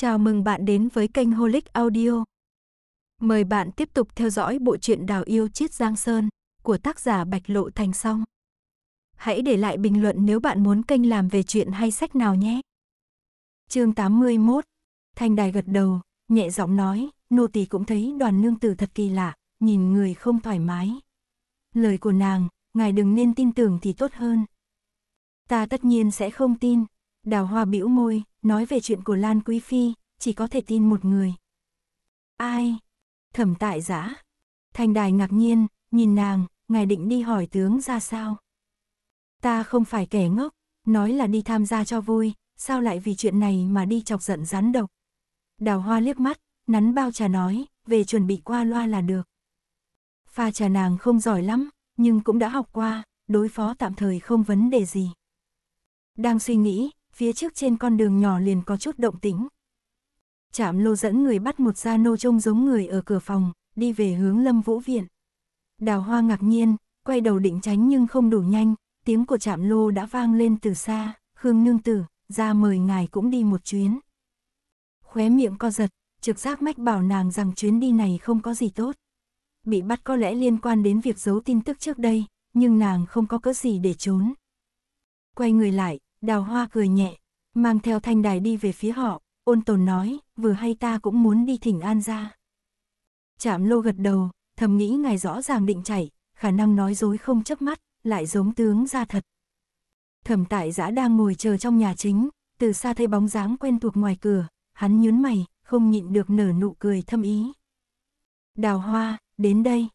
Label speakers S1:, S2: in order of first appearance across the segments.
S1: Chào mừng bạn đến với kênh Holic Audio. Mời bạn tiếp tục theo dõi bộ truyện Đào yêu chiết Giang Sơn của tác giả Bạch Lộ Thành Song. Hãy để lại bình luận nếu bạn muốn kênh làm về chuyện hay sách nào nhé. Chương 81. Thanh Đài gật đầu, nhẹ giọng nói, nô tỳ cũng thấy đoàn nương tử thật kỳ lạ, nhìn người không thoải mái. Lời của nàng, ngài đừng nên tin tưởng thì tốt hơn. Ta tất nhiên sẽ không tin, Đào hoa bĩu môi, nói về chuyện của Lan Quý Phi, chỉ có thể tin một người. Ai? Thẩm tại giã. Thành đài ngạc nhiên, nhìn nàng, ngài định đi hỏi tướng ra sao? Ta không phải kẻ ngốc, nói là đi tham gia cho vui, sao lại vì chuyện này mà đi chọc giận rắn độc? Đào hoa liếc mắt, nắn bao trà nói, về chuẩn bị qua loa là được. Pha trà nàng không giỏi lắm, nhưng cũng đã học qua, đối phó tạm thời không vấn đề gì. Đang suy nghĩ, phía trước trên con đường nhỏ liền có chút động tĩnh. Trạm lô dẫn người bắt một gia nô trông giống người ở cửa phòng, đi về hướng lâm vũ viện. Đào hoa ngạc nhiên, quay đầu định tránh nhưng không đủ nhanh, tiếng của Trạm lô đã vang lên từ xa, Khương Nương Tử, ra mời ngài cũng đi một chuyến. Khóe miệng co giật, trực giác mách bảo nàng rằng chuyến đi này không có gì tốt. Bị bắt có lẽ liên quan đến việc giấu tin tức trước đây, nhưng nàng không có cớ gì để trốn. Quay người lại, Đào hoa cười nhẹ, mang theo thanh đài đi về phía họ, ôn tồn nói, vừa hay ta cũng muốn đi thỉnh an ra. Chạm lô gật đầu, thầm nghĩ ngài rõ ràng định chảy, khả năng nói dối không chớp mắt, lại giống tướng ra thật. Thẩm tại giã đang ngồi chờ trong nhà chính, từ xa thấy bóng dáng quen thuộc ngoài cửa, hắn nhún mày, không nhịn được nở nụ cười thâm ý. Đào hoa, đến đây.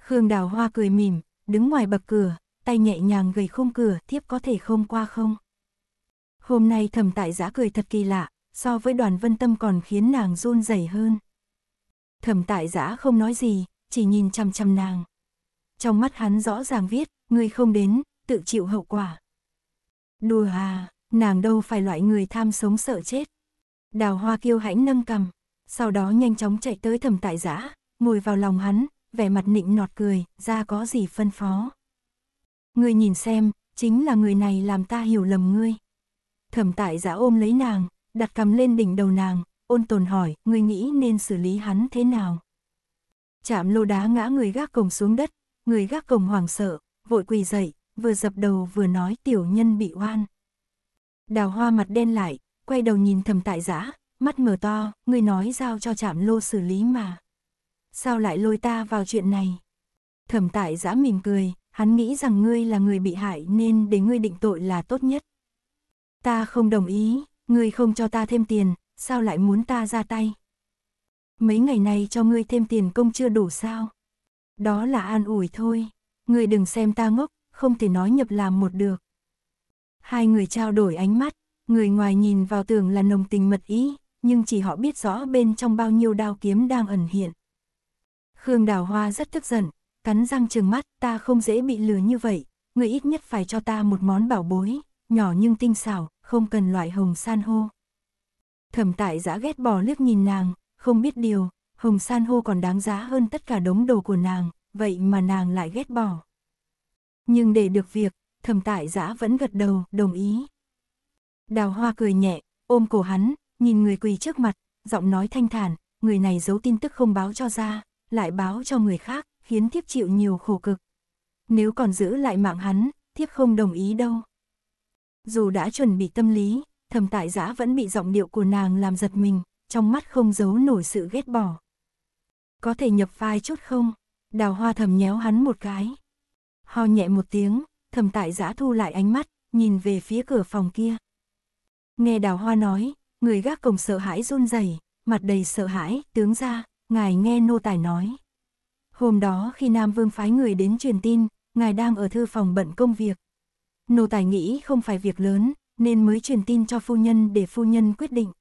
S1: Khương đào hoa cười mỉm, đứng ngoài bậc cửa, tay nhẹ nhàng gầy khung cửa, thiếp có thể không qua không? Hôm nay thầm tại giã cười thật kỳ lạ, so với đoàn vân tâm còn khiến nàng run rẩy hơn. Thầm tại giã không nói gì, chỉ nhìn chăm chăm nàng. Trong mắt hắn rõ ràng viết, ngươi không đến, tự chịu hậu quả. Đùa à, nàng đâu phải loại người tham sống sợ chết. Đào hoa kiêu hãnh nâng cầm, sau đó nhanh chóng chạy tới thầm tại giã, ngồi vào lòng hắn, vẻ mặt nịnh nọt cười, ra có gì phân phó. Ngươi nhìn xem, chính là người này làm ta hiểu lầm ngươi. Thẩm tại giả dạ ôm lấy nàng, đặt cầm lên đỉnh đầu nàng, ôn tồn hỏi, ngươi nghĩ nên xử lý hắn thế nào? Chạm lô đá ngã người gác cổng xuống đất, người gác cổng hoảng sợ, vội quỳ dậy, vừa dập đầu vừa nói tiểu nhân bị oan. Đào hoa mặt đen lại, quay đầu nhìn thầm tại giã, dạ, mắt mở to, ngươi nói giao cho chạm lô xử lý mà. Sao lại lôi ta vào chuyện này? Thẩm tại giã dạ mỉm cười, hắn nghĩ rằng ngươi là người bị hại nên để ngươi định tội là tốt nhất. Ta không đồng ý, ngươi không cho ta thêm tiền, sao lại muốn ta ra tay? Mấy ngày này cho ngươi thêm tiền công chưa đủ sao? Đó là an ủi thôi, ngươi đừng xem ta ngốc, không thể nói nhập làm một được. Hai người trao đổi ánh mắt, người ngoài nhìn vào tưởng là nồng tình mật ý, nhưng chỉ họ biết rõ bên trong bao nhiêu đao kiếm đang ẩn hiện. Khương Đào Hoa rất tức giận, cắn răng trừng mắt, ta không dễ bị lừa như vậy, người ít nhất phải cho ta một món bảo bối nhỏ nhưng tinh xảo, không cần loại hồng san hô. Thẩm tại giã ghét bỏ liếc nhìn nàng, không biết điều, hồng san hô còn đáng giá hơn tất cả đống đồ của nàng, vậy mà nàng lại ghét bỏ. Nhưng để được việc, thẩm tại giã vẫn gật đầu, đồng ý. Đào hoa cười nhẹ, ôm cổ hắn, nhìn người quỳ trước mặt, giọng nói thanh thản, người này giấu tin tức không báo cho ra, lại báo cho người khác, khiến thiếp chịu nhiều khổ cực. Nếu còn giữ lại mạng hắn, thiếp không đồng ý đâu. Dù đã chuẩn bị tâm lý, thầm tại giã vẫn bị giọng điệu của nàng làm giật mình, trong mắt không giấu nổi sự ghét bỏ. Có thể nhập vai chút không? Đào hoa thầm nhéo hắn một cái. Ho nhẹ một tiếng, thầm tại giã thu lại ánh mắt, nhìn về phía cửa phòng kia. Nghe đào hoa nói, người gác cổng sợ hãi run rẩy mặt đầy sợ hãi, tướng ra, ngài nghe nô tài nói. Hôm đó khi Nam Vương phái người đến truyền tin, ngài đang ở thư phòng bận công việc, nô tài nghĩ không phải việc lớn, nên mới truyền tin cho phu nhân để phu nhân quyết định.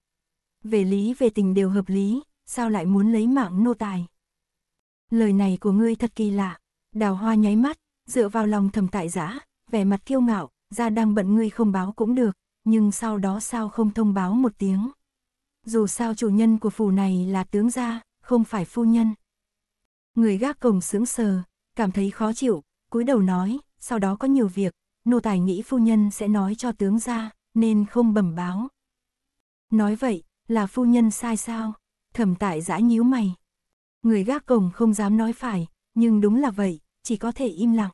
S1: Về lý về tình đều hợp lý, sao lại muốn lấy mạng nô tài? Lời này của ngươi thật kỳ lạ, đào hoa nháy mắt, dựa vào lòng thầm tại giã, vẻ mặt kiêu ngạo, ra đang bận ngươi không báo cũng được, nhưng sau đó sao không thông báo một tiếng. Dù sao chủ nhân của phủ này là tướng gia, không phải phu nhân. Người gác cổng sướng sờ, cảm thấy khó chịu, cúi đầu nói, sau đó có nhiều việc, nô tài nghĩ phu nhân sẽ nói cho tướng ra, nên không bẩm báo. Nói vậy, là phu nhân sai sao? Thẩm tại giã nhíu mày. Người gác cổng không dám nói phải, nhưng đúng là vậy, chỉ có thể im lặng.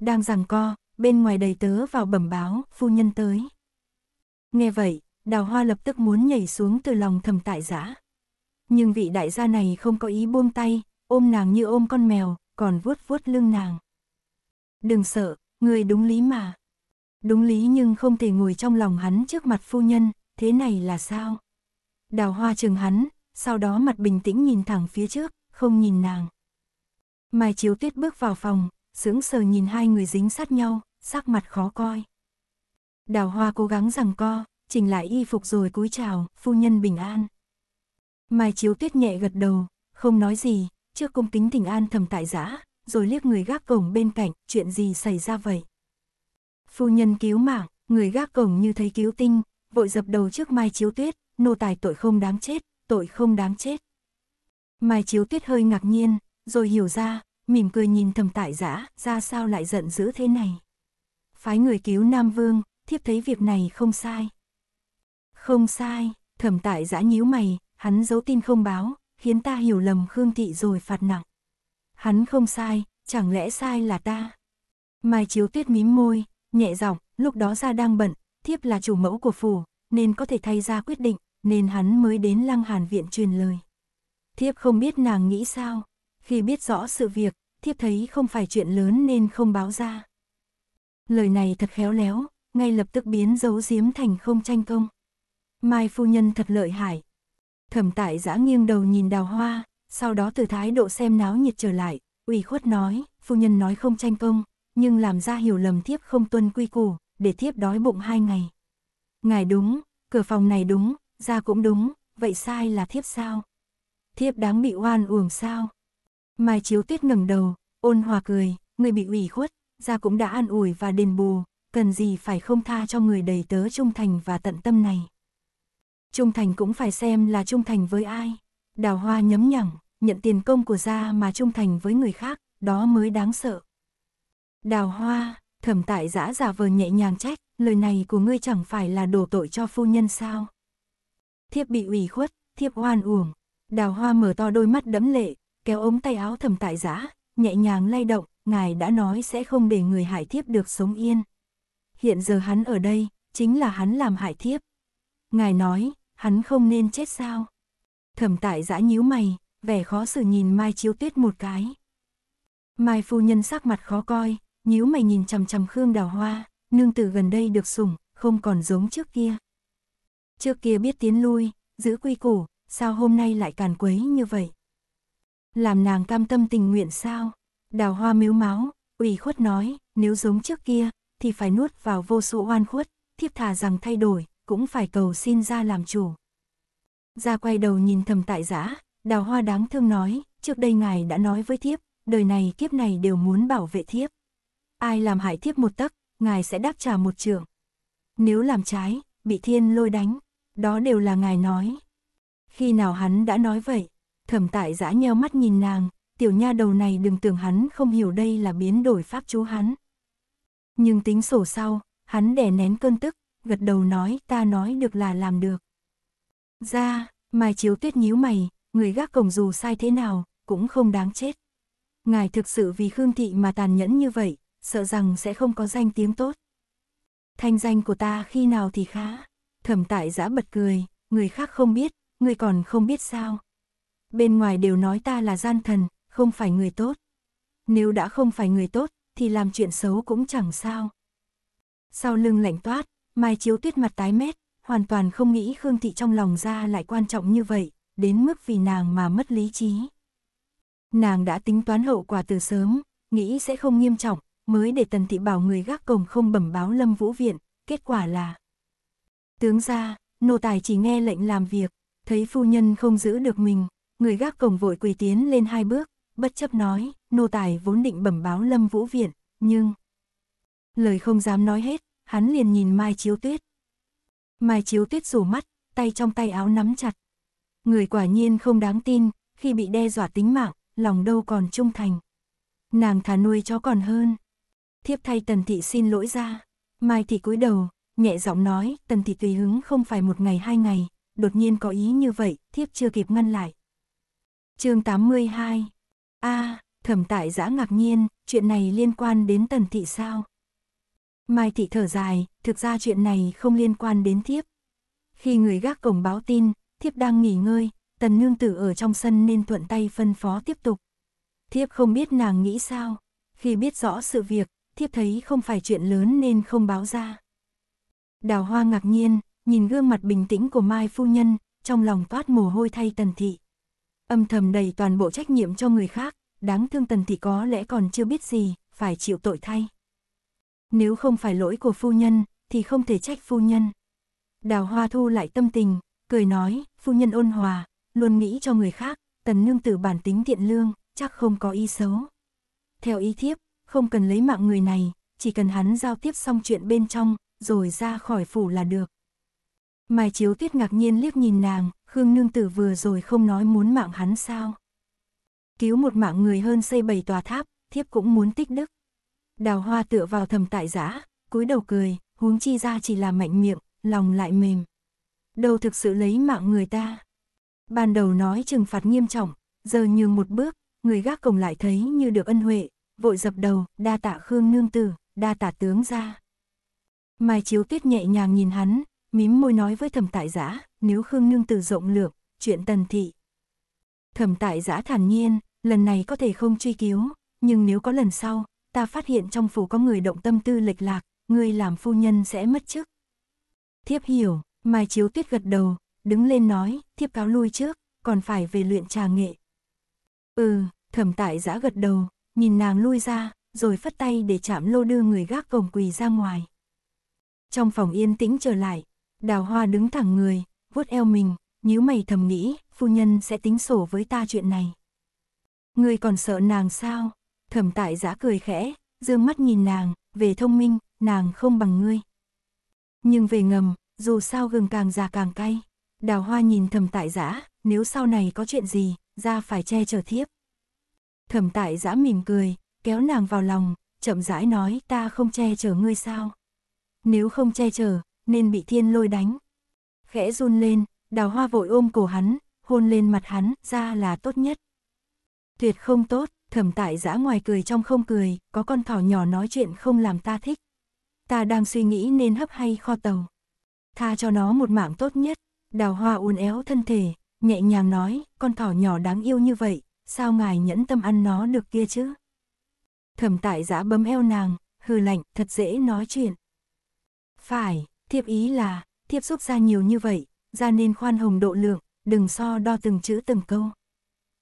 S1: Đang rằng co, bên ngoài đầy tớ vào bẩm báo, phu nhân tới. Nghe vậy, đào hoa lập tức muốn nhảy xuống từ lòng thẩm tại giã. Nhưng vị đại gia này không có ý buông tay, ôm nàng như ôm con mèo, còn vuốt vuốt lưng nàng. Đừng sợ, Người đúng lý mà. Đúng lý nhưng không thể ngồi trong lòng hắn trước mặt phu nhân, thế này là sao? Đào hoa chừng hắn, sau đó mặt bình tĩnh nhìn thẳng phía trước, không nhìn nàng. Mai chiếu tuyết bước vào phòng, sững sờ nhìn hai người dính sát nhau, sắc mặt khó coi. Đào hoa cố gắng rằng co, chỉnh lại y phục rồi cúi chào, phu nhân bình an. Mai chiếu tuyết nhẹ gật đầu, không nói gì, trước cung kính thỉnh an thầm tại giã, rồi liếc người gác cổng bên cạnh, chuyện gì xảy ra vậy? Phu nhân cứu mạng, người gác cổng như thấy cứu tinh, vội dập đầu trước Mai Chiếu Tuyết, nô tài tội không đáng chết, tội không đáng chết. Mai Chiếu Tuyết hơi ngạc nhiên, rồi hiểu ra, mỉm cười nhìn thầm tại giã, ra sao lại giận dữ thế này. Phái người cứu Nam Vương, thiếp thấy việc này không sai. Không sai, thẩm tại giã nhíu mày, hắn giấu tin không báo, khiến ta hiểu lầm Khương Thị rồi phạt nặng hắn không sai, chẳng lẽ sai là ta? Mai Chiếu Tuyết mím môi, nhẹ giọng, lúc đó ra đang bận, thiếp là chủ mẫu của phủ, nên có thể thay ra quyết định, nên hắn mới đến Lăng Hàn Viện truyền lời. Thiếp không biết nàng nghĩ sao, khi biết rõ sự việc, thiếp thấy không phải chuyện lớn nên không báo ra. Lời này thật khéo léo, ngay lập tức biến giấu giếm thành không tranh công. Mai phu nhân thật lợi hại. Thẩm tại giã nghiêng đầu nhìn đào hoa, sau đó từ thái độ xem náo nhiệt trở lại, ủy khuất nói, phu nhân nói không tranh công, nhưng làm ra hiểu lầm thiếp không tuân quy củ, để thiếp đói bụng hai ngày. Ngài đúng, cửa phòng này đúng, ra cũng đúng, vậy sai là thiếp sao? Thiếp đáng bị oan uổng sao? Mai Chiếu Tuyết ngẩng đầu, ôn hòa cười, người bị ủy khuất, ra cũng đã an ủi và đền bù, cần gì phải không tha cho người đầy tớ trung thành và tận tâm này. Trung thành cũng phải xem là trung thành với ai. Đào hoa nhấm nhẳng, nhận tiền công của gia mà trung thành với người khác, đó mới đáng sợ. Đào hoa, thẩm tại giã giả vờ nhẹ nhàng trách, lời này của ngươi chẳng phải là đổ tội cho phu nhân sao. Thiếp bị ủy khuất, thiếp oan uổng. Đào hoa mở to đôi mắt đẫm lệ, kéo ống tay áo thẩm tại giã, nhẹ nhàng lay động, ngài đã nói sẽ không để người hại thiếp được sống yên. Hiện giờ hắn ở đây, chính là hắn làm hại thiếp. Ngài nói, hắn không nên chết sao? Thẩm tại giã nhíu mày, vẻ khó xử nhìn Mai chiêu Tuyết một cái. Mai phu nhân sắc mặt khó coi, nhíu mày nhìn chằm chằm Khương Đào Hoa, nương tử gần đây được sủng, không còn giống trước kia. Trước kia biết tiến lui, giữ quy củ, sao hôm nay lại càn quấy như vậy? Làm nàng cam tâm tình nguyện sao? Đào Hoa miếu máu, ủy khuất nói, nếu giống trước kia, thì phải nuốt vào vô số oan khuất, thiếp thà rằng thay đổi, cũng phải cầu xin ra làm chủ. Gia quay đầu nhìn thầm tại giã, đào hoa đáng thương nói, trước đây ngài đã nói với thiếp, đời này kiếp này đều muốn bảo vệ thiếp. Ai làm hại thiếp một tấc, ngài sẽ đáp trả một trường. Nếu làm trái, bị thiên lôi đánh, đó đều là ngài nói. Khi nào hắn đã nói vậy, thầm tại giã nheo mắt nhìn nàng, tiểu nha đầu này đừng tưởng hắn không hiểu đây là biến đổi pháp chú hắn. Nhưng tính sổ sau, hắn đè nén cơn tức, gật đầu nói ta nói được là làm được. Ra, Mai Chiếu Tuyết nhíu mày, người gác cổng dù sai thế nào, cũng không đáng chết. Ngài thực sự vì Khương Thị mà tàn nhẫn như vậy, sợ rằng sẽ không có danh tiếng tốt. Thanh danh của ta khi nào thì khá. Thẩm tại giã bật cười, người khác không biết, người còn không biết sao. Bên ngoài đều nói ta là gian thần, không phải người tốt. Nếu đã không phải người tốt, thì làm chuyện xấu cũng chẳng sao. Sau lưng lạnh toát, Mai Chiếu Tuyết mặt tái mét, hoàn toàn không nghĩ Khương Thị trong lòng ra lại quan trọng như vậy, đến mức vì nàng mà mất lý trí. Nàng đã tính toán hậu quả từ sớm, nghĩ sẽ không nghiêm trọng, mới để Tần Thị bảo người gác cổng không bẩm báo Lâm Vũ Viện, kết quả là Tướng ra, nô tài chỉ nghe lệnh làm việc, thấy phu nhân không giữ được mình, người gác cổng vội quỳ tiến lên hai bước, bất chấp nói, nô tài vốn định bẩm báo Lâm Vũ Viện, nhưng lời không dám nói hết, hắn liền nhìn Mai Chiếu Tuyết, Mai chiếu tuyết rủ mắt, tay trong tay áo nắm chặt. Người quả nhiên không đáng tin, khi bị đe dọa tính mạng, lòng đâu còn trung thành. Nàng thả nuôi chó còn hơn. Thiếp thay tần thị xin lỗi ra. Mai thị cúi đầu, nhẹ giọng nói, tần thị tùy hứng không phải một ngày hai ngày, đột nhiên có ý như vậy, thiếp chưa kịp ngăn lại. chương 82 a à, thẩm tại giã ngạc nhiên, chuyện này liên quan đến tần thị sao? Mai Thị thở dài, thực ra chuyện này không liên quan đến thiếp. Khi người gác cổng báo tin, thiếp đang nghỉ ngơi, tần nương tử ở trong sân nên thuận tay phân phó tiếp tục. Thiếp không biết nàng nghĩ sao, khi biết rõ sự việc, thiếp thấy không phải chuyện lớn nên không báo ra. Đào hoa ngạc nhiên, nhìn gương mặt bình tĩnh của Mai Phu Nhân, trong lòng toát mồ hôi thay tần thị. Âm thầm đầy toàn bộ trách nhiệm cho người khác, đáng thương tần thị có lẽ còn chưa biết gì, phải chịu tội thay. Nếu không phải lỗi của phu nhân, thì không thể trách phu nhân. Đào hoa thu lại tâm tình, cười nói, phu nhân ôn hòa, luôn nghĩ cho người khác, tần nương tử bản tính thiện lương, chắc không có ý xấu. Theo ý thiếp, không cần lấy mạng người này, chỉ cần hắn giao tiếp xong chuyện bên trong, rồi ra khỏi phủ là được. Mai Chiếu Tuyết ngạc nhiên liếc nhìn nàng, Khương Nương Tử vừa rồi không nói muốn mạng hắn sao. Cứu một mạng người hơn xây bảy tòa tháp, thiếp cũng muốn tích đức. Đào hoa tựa vào thầm tại giã, cúi đầu cười, huống chi ra chỉ là mạnh miệng, lòng lại mềm. Đâu thực sự lấy mạng người ta. Ban đầu nói trừng phạt nghiêm trọng, giờ nhường một bước, người gác cổng lại thấy như được ân huệ, vội dập đầu, đa tạ Khương nương tử, đa tạ tướng ra. Mai chiếu tuyết nhẹ nhàng nhìn hắn, mím môi nói với thầm tại giã, nếu Khương nương tử rộng lượng, chuyện tần thị. thầm tại giã thản nhiên, lần này có thể không truy cứu, nhưng nếu có lần sau, ta phát hiện trong phủ có người động tâm tư lệch lạc, ngươi làm phu nhân sẽ mất chức. Thiếp hiểu, Mai Chiếu Tuyết gật đầu, đứng lên nói, thiếp cáo lui trước, còn phải về luyện trà nghệ. Ừ, thẩm tại giã gật đầu, nhìn nàng lui ra, rồi phất tay để chạm lô đưa người gác cổng quỳ ra ngoài. Trong phòng yên tĩnh trở lại, đào hoa đứng thẳng người, vuốt eo mình, nhíu mày thầm nghĩ, phu nhân sẽ tính sổ với ta chuyện này. Người còn sợ nàng sao? Thẩm tại giã cười khẽ, dương mắt nhìn nàng, về thông minh, nàng không bằng ngươi. Nhưng về ngầm, dù sao gừng càng già càng cay. Đào hoa nhìn thẩm tại giã, nếu sau này có chuyện gì, ra phải che chở thiếp. Thẩm tại giã mỉm cười, kéo nàng vào lòng, chậm rãi nói ta không che chở ngươi sao. Nếu không che chở, nên bị thiên lôi đánh. Khẽ run lên, đào hoa vội ôm cổ hắn, hôn lên mặt hắn, ra là tốt nhất. Tuyệt không tốt, thẩm tại giã ngoài cười trong không cười, có con thỏ nhỏ nói chuyện không làm ta thích. Ta đang suy nghĩ nên hấp hay kho tàu. Tha cho nó một mạng tốt nhất, đào hoa uốn éo thân thể, nhẹ nhàng nói, con thỏ nhỏ đáng yêu như vậy, sao ngài nhẫn tâm ăn nó được kia chứ? Thẩm tại giã bấm eo nàng, hư lạnh, thật dễ nói chuyện. Phải, thiệp ý là, thiệp giúp ra nhiều như vậy, ra nên khoan hồng độ lượng, đừng so đo từng chữ từng câu.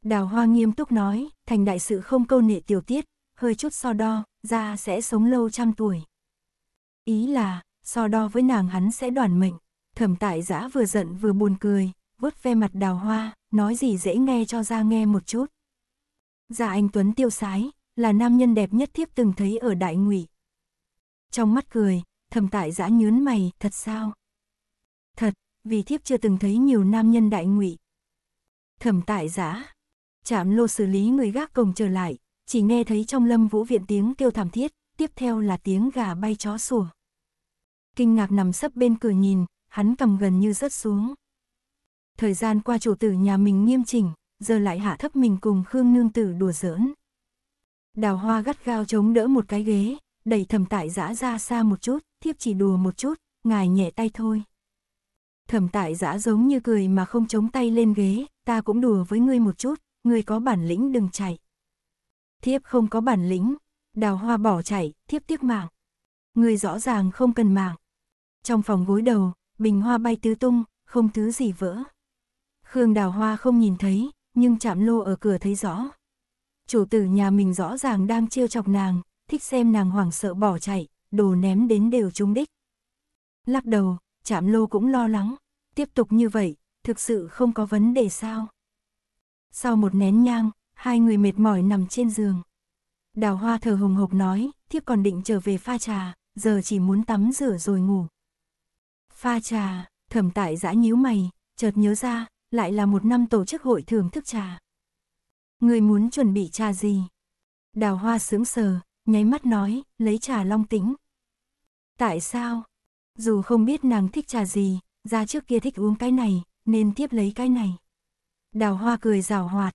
S1: Đào Hoa nghiêm túc nói, thành đại sự không câu nệ tiểu tiết, hơi chút so đo, ra sẽ sống lâu trăm tuổi. Ý là, so đo với nàng hắn sẽ đoàn mệnh. Thẩm tại giã vừa giận vừa buồn cười, vuốt ve mặt đào hoa, nói gì dễ nghe cho ra nghe một chút. Dạ anh Tuấn tiêu sái, là nam nhân đẹp nhất thiếp từng thấy ở đại ngụy. Trong mắt cười, thẩm tại giã nhướn mày, thật sao? Thật, vì thiếp chưa từng thấy nhiều nam nhân đại ngụy. Thẩm tại giã, chạm lô xử lý người gác cổng trở lại, chỉ nghe thấy trong lâm vũ viện tiếng kêu thảm thiết, tiếp theo là tiếng gà bay chó sủa. Kinh ngạc nằm sấp bên cửa nhìn, hắn cầm gần như rớt xuống. Thời gian qua chủ tử nhà mình nghiêm chỉnh, giờ lại hạ thấp mình cùng Khương Nương Tử đùa giỡn. Đào hoa gắt gao chống đỡ một cái ghế, đẩy thẩm tại giã ra xa một chút, thiếp chỉ đùa một chút, ngài nhẹ tay thôi. Thẩm tại giã giống như cười mà không chống tay lên ghế, ta cũng đùa với ngươi một chút, người có bản lĩnh đừng chạy. Thiếp không có bản lĩnh, đào hoa bỏ chạy, thiếp tiếc mạng. Người rõ ràng không cần mạng. Trong phòng gối đầu, bình hoa bay tứ tung, không thứ gì vỡ. Khương đào hoa không nhìn thấy, nhưng chạm lô ở cửa thấy rõ. Chủ tử nhà mình rõ ràng đang trêu chọc nàng, thích xem nàng hoảng sợ bỏ chạy, đồ ném đến đều trúng đích. Lắc đầu, chạm lô cũng lo lắng, tiếp tục như vậy, thực sự không có vấn đề sao. Sau một nén nhang, hai người mệt mỏi nằm trên giường. Đào hoa thở hồng hộc nói, thiếp còn định trở về pha trà, giờ chỉ muốn tắm rửa rồi ngủ. Pha trà, thẩm tại giã nhíu mày, chợt nhớ ra, lại là một năm tổ chức hội thưởng thức trà. Người muốn chuẩn bị trà gì? Đào hoa sướng sờ, nháy mắt nói, lấy trà long tĩnh. Tại sao? Dù không biết nàng thích trà gì, ra trước kia thích uống cái này, nên tiếp lấy cái này. Đào hoa cười rào hoạt.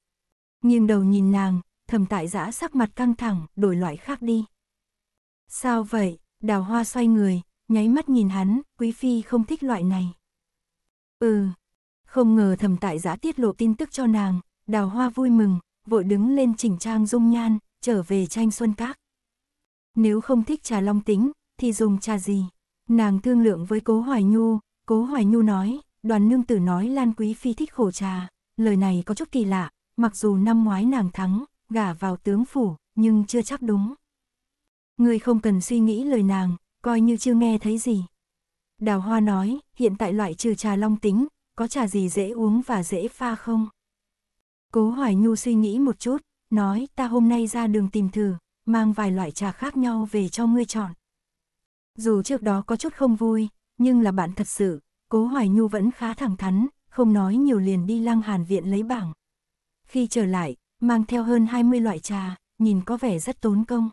S1: Nghiêng đầu nhìn nàng, thầm tại giã sắc mặt căng thẳng, đổi loại khác đi. Sao vậy? Đào hoa xoay người, nháy mắt nhìn hắn, quý phi không thích loại này. Ừ, không ngờ thầm tại giã tiết lộ tin tức cho nàng, đào hoa vui mừng, vội đứng lên chỉnh trang dung nhan, trở về tranh xuân các. Nếu không thích trà long tính, thì dùng trà gì? Nàng thương lượng với cố Hoài Nhu, cố Hoài Nhu nói, đoàn nương tử nói Lan Quý Phi thích khổ trà lời này có chút kỳ lạ, mặc dù năm ngoái nàng thắng, gả vào tướng phủ, nhưng chưa chắc đúng. Người không cần suy nghĩ lời nàng, coi như chưa nghe thấy gì. Đào Hoa nói, hiện tại loại trừ trà long tính, có trà gì dễ uống và dễ pha không? Cố Hoài Nhu suy nghĩ một chút, nói ta hôm nay ra đường tìm thử, mang vài loại trà khác nhau về cho ngươi chọn. Dù trước đó có chút không vui, nhưng là bạn thật sự, Cố Hoài Nhu vẫn khá thẳng thắn, không nói nhiều liền đi lăng hàn viện lấy bảng. Khi trở lại, mang theo hơn 20 loại trà, nhìn có vẻ rất tốn công.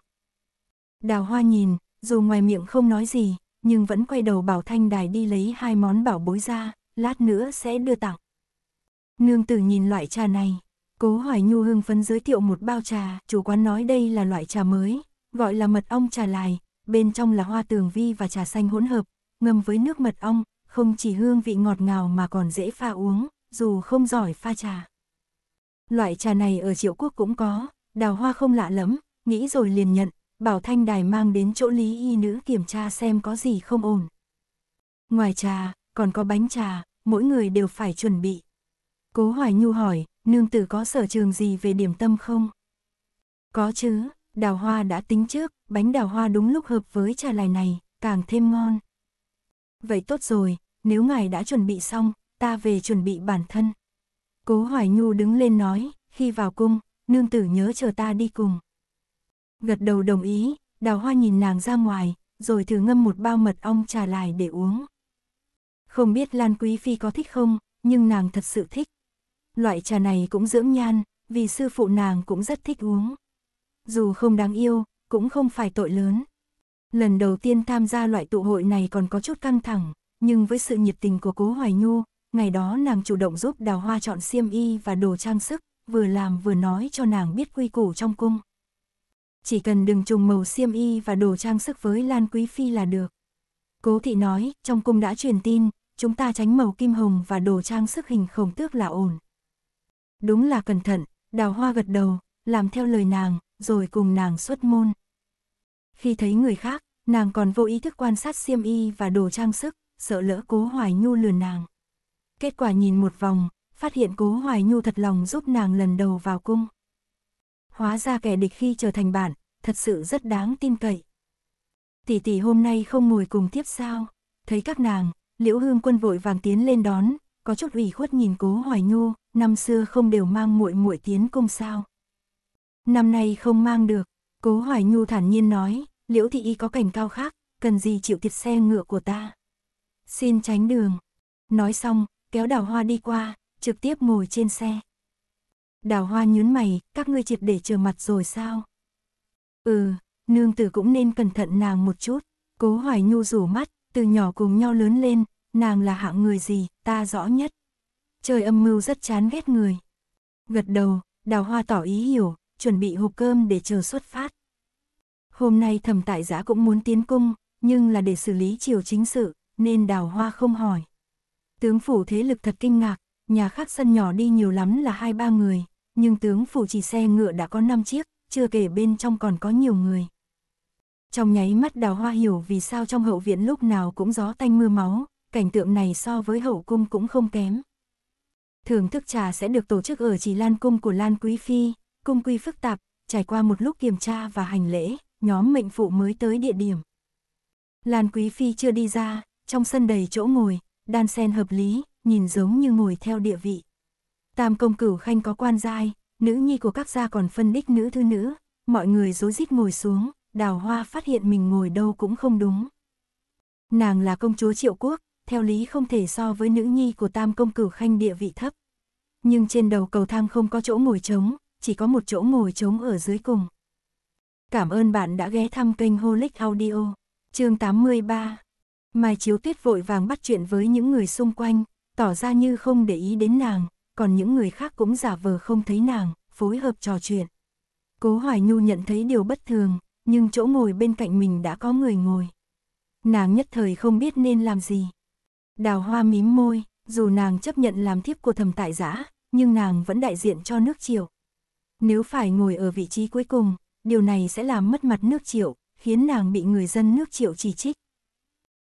S1: Đào hoa nhìn, dù ngoài miệng không nói gì, nhưng vẫn quay đầu bảo thanh đài đi lấy hai món bảo bối ra, lát nữa sẽ đưa tặng. Nương tử nhìn loại trà này, cố hỏi nhu hương phấn giới thiệu một bao trà, chủ quán nói đây là loại trà mới, gọi là mật ong trà lài, bên trong là hoa tường vi và trà xanh hỗn hợp, ngâm với nước mật ong, không chỉ hương vị ngọt ngào mà còn dễ pha uống, dù không giỏi pha trà. Loại trà này ở triệu quốc cũng có, đào hoa không lạ lắm, nghĩ rồi liền nhận, bảo thanh đài mang đến chỗ lý y nữ kiểm tra xem có gì không ổn. Ngoài trà, còn có bánh trà, mỗi người đều phải chuẩn bị. Cố Hoài Nhu hỏi, nương tử có sở trường gì về điểm tâm không? Có chứ, đào hoa đã tính trước, bánh đào hoa đúng lúc hợp với trà lại này, càng thêm ngon. Vậy tốt rồi, nếu ngài đã chuẩn bị xong, ta về chuẩn bị bản thân. Cố Hoài Nhu đứng lên nói, khi vào cung, nương tử nhớ chờ ta đi cùng. Gật đầu đồng ý, đào hoa nhìn nàng ra ngoài, rồi thử ngâm một bao mật ong trà lại để uống. Không biết Lan Quý Phi có thích không, nhưng nàng thật sự thích. Loại trà này cũng dưỡng nhan, vì sư phụ nàng cũng rất thích uống. Dù không đáng yêu, cũng không phải tội lớn. Lần đầu tiên tham gia loại tụ hội này còn có chút căng thẳng, nhưng với sự nhiệt tình của cố Hoài Nhu, ngày đó nàng chủ động giúp đào hoa chọn xiêm y và đồ trang sức, vừa làm vừa nói cho nàng biết quy củ trong cung. Chỉ cần đừng trùng màu xiêm y và đồ trang sức với Lan Quý Phi là được. Cố thị nói, trong cung đã truyền tin, chúng ta tránh màu kim hồng và đồ trang sức hình khổng tước là ổn. Đúng là cẩn thận, đào hoa gật đầu, làm theo lời nàng, rồi cùng nàng xuất môn. Khi thấy người khác, nàng còn vô ý thức quan sát xiêm y và đồ trang sức, sợ lỡ cố Hoài Nhu lừa nàng. Kết quả nhìn một vòng, phát hiện cố Hoài Nhu thật lòng giúp nàng lần đầu vào cung. Hóa ra kẻ địch khi trở thành bạn, thật sự rất đáng tin cậy. Tỷ tỷ hôm nay không ngồi cùng tiếp sao, thấy các nàng, liễu hương quân vội vàng tiến lên đón, có chút ủy khuất nhìn cố Hoài Nhu, năm xưa không đều mang muội muội tiến cung sao. Năm nay không mang được, cố Hoài Nhu thản nhiên nói, liễu thị y có cảnh cao khác, cần gì chịu thiệt xe ngựa của ta xin tránh đường. Nói xong, kéo đào hoa đi qua, trực tiếp ngồi trên xe. Đào hoa nhún mày, các ngươi triệt để chờ mặt rồi sao? Ừ, nương tử cũng nên cẩn thận nàng một chút. Cố hoài nhu rủ mắt, từ nhỏ cùng nhau lớn lên, nàng là hạng người gì, ta rõ nhất. Trời âm mưu rất chán ghét người. Gật đầu, đào hoa tỏ ý hiểu, chuẩn bị hộp cơm để chờ xuất phát. Hôm nay thẩm tại giã cũng muốn tiến cung, nhưng là để xử lý chiều chính sự, nên đào hoa không hỏi. Tướng phủ thế lực thật kinh ngạc, nhà khác sân nhỏ đi nhiều lắm là hai ba người, nhưng tướng phủ chỉ xe ngựa đã có 5 chiếc, chưa kể bên trong còn có nhiều người. Trong nháy mắt đào hoa hiểu vì sao trong hậu viện lúc nào cũng gió tanh mưa máu, cảnh tượng này so với hậu cung cũng không kém. Thưởng thức trà sẽ được tổ chức ở chỉ lan cung của Lan Quý Phi, cung quy phức tạp, trải qua một lúc kiểm tra và hành lễ, nhóm mệnh phụ mới tới địa điểm. Lan Quý Phi chưa đi ra, trong sân đầy chỗ ngồi, đan sen hợp lý, nhìn giống như ngồi theo địa vị. Tam công cửu khanh có quan giai, nữ nhi của các gia còn phân đích nữ thư nữ, mọi người rối rít ngồi xuống, đào hoa phát hiện mình ngồi đâu cũng không đúng. Nàng là công chúa triệu quốc, theo lý không thể so với nữ nhi của tam công cửu khanh địa vị thấp. Nhưng trên đầu cầu thang không có chỗ ngồi trống, chỉ có một chỗ ngồi trống ở dưới cùng. Cảm ơn bạn đã ghé thăm kênh Holic Audio, chương 83. Mai Chiếu Tuyết vội vàng bắt chuyện với những người xung quanh, tỏ ra như không để ý đến nàng, còn những người khác cũng giả vờ không thấy nàng, phối hợp trò chuyện. Cố Hoài Nhu nhận thấy điều bất thường, nhưng chỗ ngồi bên cạnh mình đã có người ngồi. Nàng nhất thời không biết nên làm gì. Đào hoa mím môi, dù nàng chấp nhận làm thiếp của thầm tại giã, nhưng nàng vẫn đại diện cho nước triệu. Nếu phải ngồi ở vị trí cuối cùng, điều này sẽ làm mất mặt nước triệu, khiến nàng bị người dân nước triệu chỉ trích.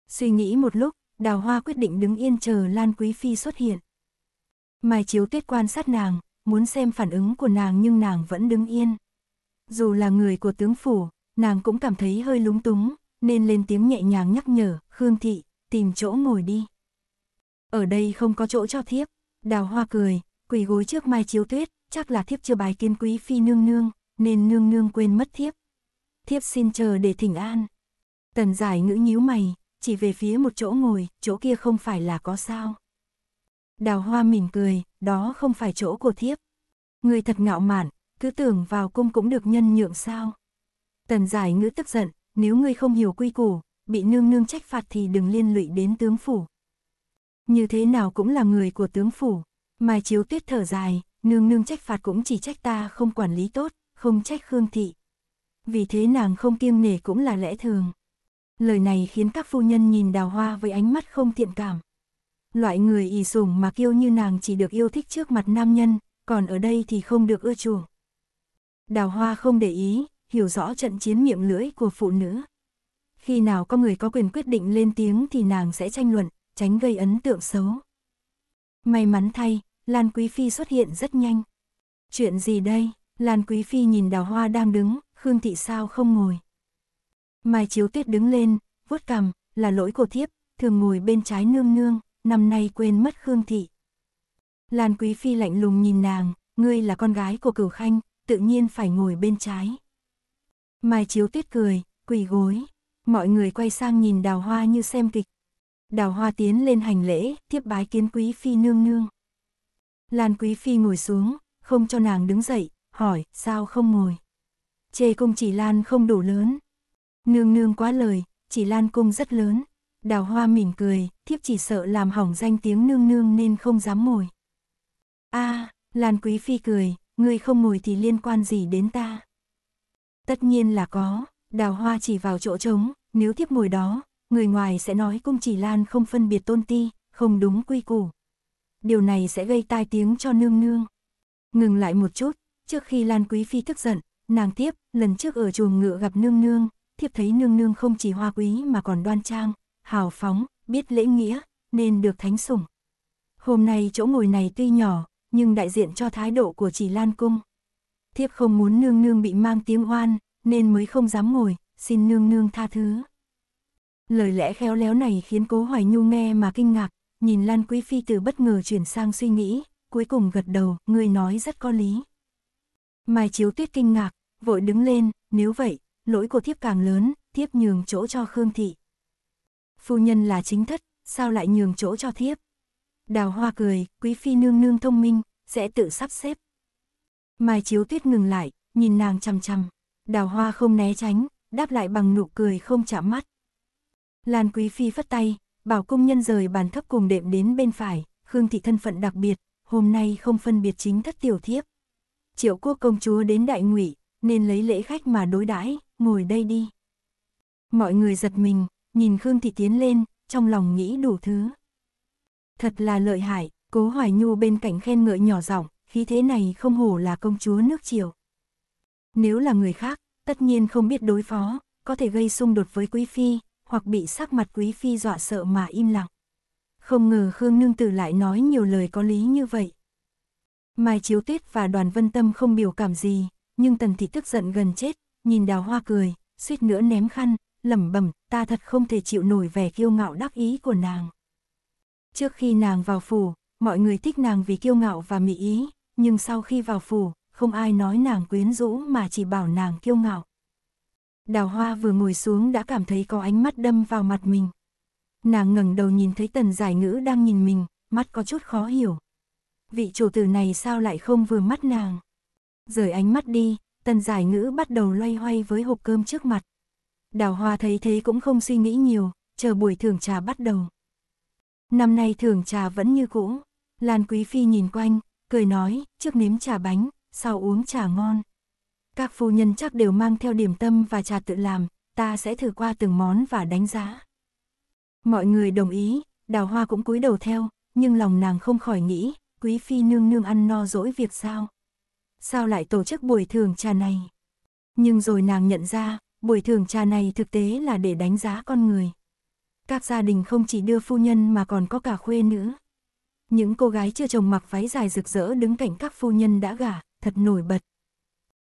S1: Suy nghĩ một lúc, đào hoa quyết định đứng yên chờ Lan Quý Phi xuất hiện. Mai chiếu tuyết quan sát nàng, muốn xem phản ứng của nàng nhưng nàng vẫn đứng yên. Dù là người của tướng phủ, nàng cũng cảm thấy hơi lúng túng, nên lên tiếng nhẹ nhàng nhắc nhở, Khương Thị, tìm chỗ ngồi đi. Ở đây không có chỗ cho thiếp, đào hoa cười, quỳ gối trước Mai chiếu tuyết, chắc là thiếp chưa bài kiến quý phi nương nương, nên nương nương quên mất thiếp. Thiếp xin chờ để thỉnh an. Tần giải ngữ nhíu mày, chỉ về phía một chỗ ngồi, chỗ kia không phải là có sao. Đào hoa mỉm cười, đó không phải chỗ của thiếp. Người thật ngạo mạn, cứ tưởng vào cung cũng được nhân nhượng sao. Tần giải ngữ tức giận, nếu ngươi không hiểu quy củ, bị nương nương trách phạt thì đừng liên lụy đến tướng phủ. Như thế nào cũng là người của tướng phủ, Mai Chiếu Tuyết thở dài, nương nương trách phạt cũng chỉ trách ta không quản lý tốt, không trách Khương Thị. Vì thế nàng không kiêng nể cũng là lẽ thường. Lời này khiến các phu nhân nhìn đào hoa với ánh mắt không thiện cảm. Loại người ỉ sủng mà kêu như nàng chỉ được yêu thích trước mặt nam nhân, còn ở đây thì không được ưa chuộng. Đào hoa không để ý, hiểu rõ trận chiến miệng lưỡi của phụ nữ. Khi nào có người có quyền quyết định lên tiếng thì nàng sẽ tranh luận, tránh gây ấn tượng xấu. May mắn thay, Lan Quý Phi xuất hiện rất nhanh. Chuyện gì đây? Lan Quý Phi nhìn đào hoa đang đứng, Khương Thị sao không ngồi. Mai chiếu tuyết đứng lên, vuốt cằm, là lỗi của thiếp, thường ngồi bên trái nương nương, năm nay quên mất Khương Thị. Lan Quý Phi lạnh lùng nhìn nàng, ngươi là con gái của cửu khanh, tự nhiên phải ngồi bên trái. Mai chiếu tuyết cười, quỳ gối, mọi người quay sang nhìn đào hoa như xem kịch. Đào hoa tiến lên hành lễ, thiếp bái kiến Quý Phi nương nương. Lan Quý Phi ngồi xuống, không cho nàng đứng dậy, hỏi, sao không ngồi. Chê cung chỉ Lan không đủ lớn, Nương nương quá lời, chỉ Lan Cung rất lớn. Đào hoa mỉm cười, thiếp chỉ sợ làm hỏng danh tiếng nương nương nên không dám ngồi. a à, Lan Quý Phi cười, người không ngồi thì liên quan gì đến ta? Tất nhiên là có, đào hoa chỉ vào chỗ trống, nếu thiếp ngồi đó, người ngoài sẽ nói cung chỉ Lan không phân biệt tôn ti, không đúng quy củ. Điều này sẽ gây tai tiếng cho nương nương. Ngừng lại một chút, trước khi Lan Quý Phi tức giận, nàng tiếp, lần trước ở chuồng ngựa gặp nương nương, thiếp thấy nương nương không chỉ hoa quý mà còn đoan trang, hào phóng, biết lễ nghĩa, nên được thánh sủng. Hôm nay chỗ ngồi này tuy nhỏ, nhưng đại diện cho thái độ của chỉ Lan Cung. Thiếp không muốn nương nương bị mang tiếng oan, nên mới không dám ngồi, xin nương nương tha thứ. Lời lẽ khéo léo này khiến cố Hoài Nhu nghe mà kinh ngạc, nhìn Lan Quý Phi từ bất ngờ chuyển sang suy nghĩ, cuối cùng gật đầu, người nói rất có lý. Mai Chiếu Tuyết kinh ngạc, vội đứng lên, nếu vậy, lỗi của thiếp càng lớn, thiếp nhường chỗ cho Khương Thị. Phu nhân là chính thất, sao lại nhường chỗ cho thiếp? Đào hoa cười, quý phi nương nương thông minh, sẽ tự sắp xếp. Mai chiếu tuyết ngừng lại, nhìn nàng chằm chằm. Đào hoa không né tránh, đáp lại bằng nụ cười không chạm mắt. Lan quý phi phất tay, bảo công nhân rời bàn thấp cùng đệm đến bên phải, Khương thị thân phận đặc biệt, hôm nay không phân biệt chính thất tiểu thiếp. Triệu quốc công chúa đến đại ngụy, nên lấy lễ khách mà đối đãi ngồi đây đi. Mọi người giật mình, nhìn Khương Thị tiến lên, trong lòng nghĩ đủ thứ. Thật là lợi hại, cố Hoài Nhu bên cạnh khen ngợi nhỏ giọng, khí thế này không hổ là công chúa nước triều. Nếu là người khác, tất nhiên không biết đối phó, có thể gây xung đột với quý phi, hoặc bị sắc mặt quý phi dọa sợ mà im lặng. Không ngờ Khương Nương Tử lại nói nhiều lời có lý như vậy. Mai Chiếu Tuyết và Đoàn Vân Tâm không biểu cảm gì, nhưng Tần Thị tức giận gần chết, nhìn đào hoa cười, suýt nữa ném khăn, lẩm bẩm, ta thật không thể chịu nổi vẻ kiêu ngạo đắc ý của nàng. Trước khi nàng vào phủ, mọi người thích nàng vì kiêu ngạo và mỹ ý, nhưng sau khi vào phủ, không ai nói nàng quyến rũ mà chỉ bảo nàng kiêu ngạo. Đào hoa vừa ngồi xuống đã cảm thấy có ánh mắt đâm vào mặt mình. Nàng ngẩng đầu nhìn thấy tần giải ngữ đang nhìn mình, mắt có chút khó hiểu. Vị chủ tử này sao lại không vừa mắt nàng? Rời ánh mắt đi, tần giải ngữ bắt đầu loay hoay với hộp cơm trước mặt. Đào Hoa thấy thế cũng không suy nghĩ nhiều, chờ buổi thưởng trà bắt đầu. Năm nay thưởng trà vẫn như cũ, Lan Quý Phi nhìn quanh, cười nói, trước nếm trà bánh, sau uống trà ngon. Các phu nhân chắc đều mang theo điểm tâm và trà tự làm, ta sẽ thử qua từng món và đánh giá. Mọi người đồng ý, đào hoa cũng cúi đầu theo, nhưng lòng nàng không khỏi nghĩ, quý phi nương nương ăn no dỗi việc sao sao lại tổ chức buổi thường trà này. Nhưng rồi nàng nhận ra, buổi thường trà này thực tế là để đánh giá con người. Các gia đình không chỉ đưa phu nhân mà còn có cả khuê nữa. Những cô gái chưa chồng mặc váy dài rực rỡ đứng cạnh các phu nhân đã gả, thật nổi bật.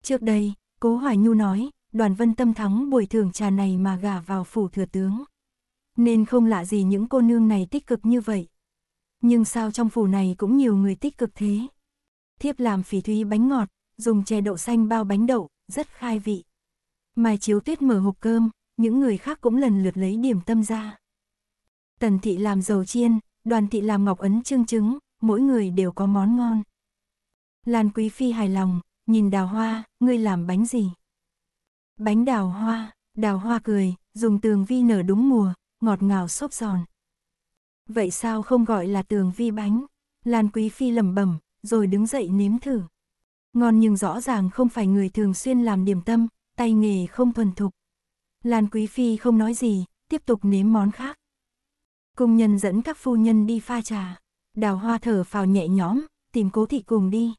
S1: Trước đây, Cố Hoài Nhu nói, đoàn vân tâm thắng buổi thường trà này mà gả vào phủ thừa tướng. Nên không lạ gì những cô nương này tích cực như vậy. Nhưng sao trong phủ này cũng nhiều người tích cực thế? Thiếp làm phỉ thúy bánh ngọt, dùng chè đậu xanh bao bánh đậu, rất khai vị. Mai chiếu tuyết mở hộp cơm, những người khác cũng lần lượt lấy điểm tâm ra. Tần thị làm dầu chiên, đoàn thị làm ngọc ấn trưng trứng, mỗi người đều có món ngon. Lan Quý Phi hài lòng, nhìn đào hoa, ngươi làm bánh gì? Bánh đào hoa, đào hoa cười, dùng tường vi nở đúng mùa, ngọt ngào xốp giòn. Vậy sao không gọi là tường vi bánh? Lan Quý Phi lẩm bẩm, rồi đứng dậy nếm thử. Ngon nhưng rõ ràng không phải người thường xuyên làm điểm tâm, tay nghề không thuần thục. Lan Quý Phi không nói gì, tiếp tục nếm món khác. Cung nhân dẫn các phu nhân đi pha trà. Đào hoa thở phào nhẹ nhõm, tìm cố thị cùng đi.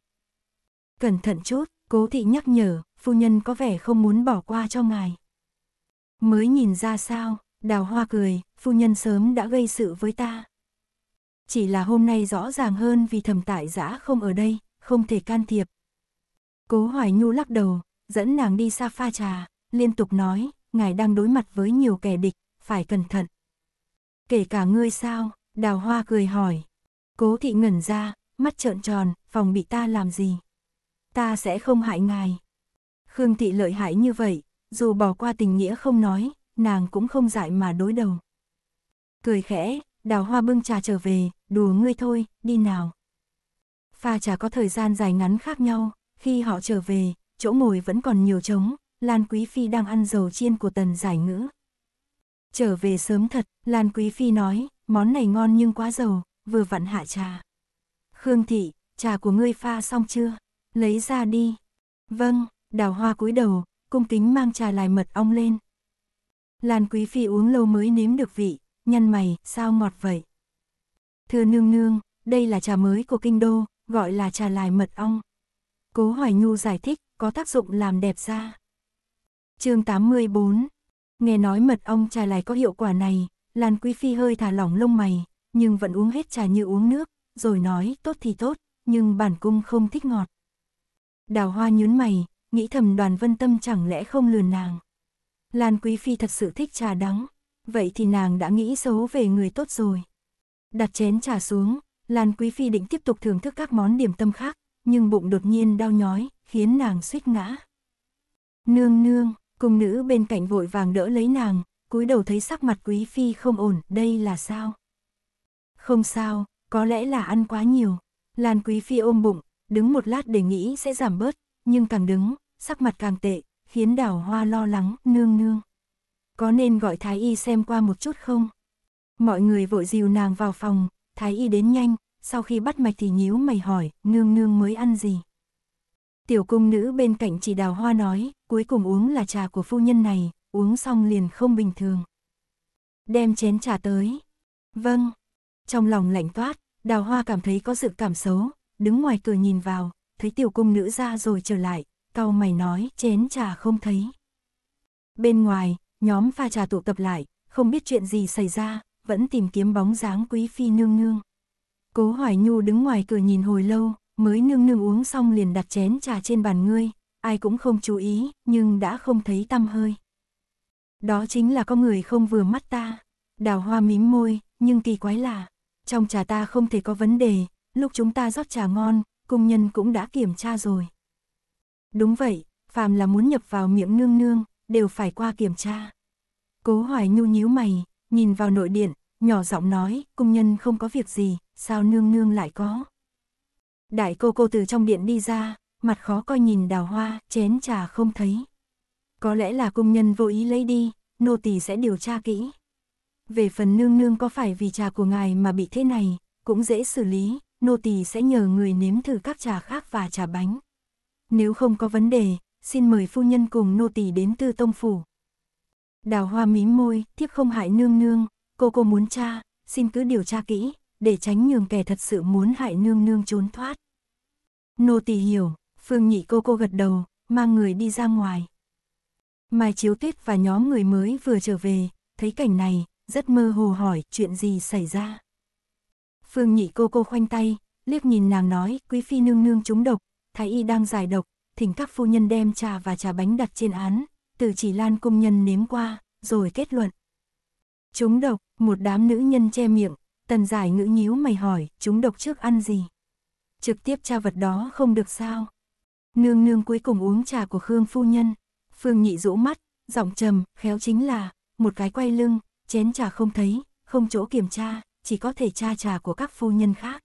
S1: Cẩn thận chút, cố thị nhắc nhở, phu nhân có vẻ không muốn bỏ qua cho ngài. Mới nhìn ra sao, đào hoa cười, phu nhân sớm đã gây sự với ta chỉ là hôm nay rõ ràng hơn vì thẩm tại giã không ở đây, không thể can thiệp. Cố Hoài Nhu lắc đầu, dẫn nàng đi xa pha trà, liên tục nói, ngài đang đối mặt với nhiều kẻ địch, phải cẩn thận. Kể cả ngươi sao, đào hoa cười hỏi. Cố thị ngẩn ra, mắt trợn tròn, phòng bị ta làm gì? Ta sẽ không hại ngài. Khương thị lợi hại như vậy, dù bỏ qua tình nghĩa không nói, nàng cũng không dại mà đối đầu. Cười khẽ, đào hoa bưng trà trở về, đùa ngươi thôi, đi nào. Pha trà có thời gian dài ngắn khác nhau, khi họ trở về, chỗ ngồi vẫn còn nhiều trống, Lan Quý Phi đang ăn dầu chiên của tần giải ngữ. Trở về sớm thật, Lan Quý Phi nói, món này ngon nhưng quá dầu, vừa vặn hạ trà. Khương Thị, trà của ngươi pha xong chưa? Lấy ra đi. Vâng, đào hoa cúi đầu, cung kính mang trà lại mật ong lên. Lan Quý Phi uống lâu mới nếm được vị, nhăn mày, sao ngọt vậy? Thưa nương nương, đây là trà mới của kinh đô, gọi là trà lài mật ong. Cố Hoài Nhu giải thích, có tác dụng làm đẹp da. chương 84 Nghe nói mật ong trà lài có hiệu quả này, Lan Quý Phi hơi thả lỏng lông mày, nhưng vẫn uống hết trà như uống nước, rồi nói tốt thì tốt, nhưng bản cung không thích ngọt. Đào hoa nhún mày, nghĩ thầm đoàn vân tâm chẳng lẽ không lừa nàng. Lan Quý Phi thật sự thích trà đắng, vậy thì nàng đã nghĩ xấu về người tốt rồi. Đặt chén trà xuống, Lan Quý Phi định tiếp tục thưởng thức các món điểm tâm khác, nhưng bụng đột nhiên đau nhói, khiến nàng suýt ngã. Nương nương, cung nữ bên cạnh vội vàng đỡ lấy nàng, cúi đầu thấy sắc mặt Quý Phi không ổn, đây là sao? Không sao, có lẽ là ăn quá nhiều. Lan Quý Phi ôm bụng, đứng một lát để nghĩ sẽ giảm bớt, nhưng càng đứng, sắc mặt càng tệ, khiến đảo hoa lo lắng, nương nương có nên gọi Thái Y xem qua một chút không? Mọi người vội dìu nàng vào phòng, Thái Y đến nhanh, sau khi bắt mạch thì nhíu mày hỏi, nương nương mới ăn gì? Tiểu cung nữ bên cạnh chỉ Đào Hoa nói, cuối cùng uống là trà của phu nhân này, uống xong liền không bình thường. Đem chén trà tới. Vâng. Trong lòng lạnh toát, Đào Hoa cảm thấy có sự cảm xấu, đứng ngoài cửa nhìn vào, thấy tiểu cung nữ ra rồi trở lại, cau mày nói chén trà không thấy. Bên ngoài, nhóm pha trà tụ tập lại, không biết chuyện gì xảy ra, vẫn tìm kiếm bóng dáng quý phi nương nương. Cố Hoài Nhu đứng ngoài cửa nhìn hồi lâu, mới nương nương uống xong liền đặt chén trà trên bàn ngươi, ai cũng không chú ý, nhưng đã không thấy tâm hơi. Đó chính là có người không vừa mắt ta. Đào hoa mím môi, nhưng kỳ quái là, trong trà ta không thể có vấn đề, lúc chúng ta rót trà ngon, công nhân cũng đã kiểm tra rồi. Đúng vậy, phàm là muốn nhập vào miệng nương nương, đều phải qua kiểm tra. Cố Hoài Nhu nhíu mày, nhìn vào nội điện, nhỏ giọng nói, cung nhân không có việc gì, sao nương nương lại có. Đại cô cô từ trong điện đi ra, mặt khó coi nhìn đào hoa, chén trà không thấy. Có lẽ là cung nhân vô ý lấy đi, nô tỳ sẽ điều tra kỹ. Về phần nương nương có phải vì trà của ngài mà bị thế này, cũng dễ xử lý, nô tỳ sẽ nhờ người nếm thử các trà khác và trà bánh. Nếu không có vấn đề, xin mời phu nhân cùng nô tỳ đến Tư Tông phủ, Đào hoa mím môi, thiếp không hại nương nương, cô cô muốn tra xin cứ điều tra kỹ, để tránh nhường kẻ thật sự muốn hại nương nương trốn thoát. Nô tỳ hiểu, Phương nhị cô cô gật đầu, mang người đi ra ngoài. Mai Chiếu Tuyết và nhóm người mới vừa trở về, thấy cảnh này, rất mơ hồ hỏi chuyện gì xảy ra. Phương nhị cô cô khoanh tay, liếc nhìn nàng nói, quý phi nương nương trúng độc, thái y đang giải độc, thỉnh các phu nhân đem trà và trà bánh đặt trên án, từ chỉ lan công nhân nếm qua, rồi kết luận. Chúng độc, một đám nữ nhân che miệng, tần giải ngữ nhíu mày hỏi, chúng độc trước ăn gì? Trực tiếp tra vật đó không được sao? Nương nương cuối cùng uống trà của Khương phu nhân, Phương nhị rũ mắt, giọng trầm, khéo chính là, một cái quay lưng, chén trà không thấy, không chỗ kiểm tra, chỉ có thể tra trà của các phu nhân khác.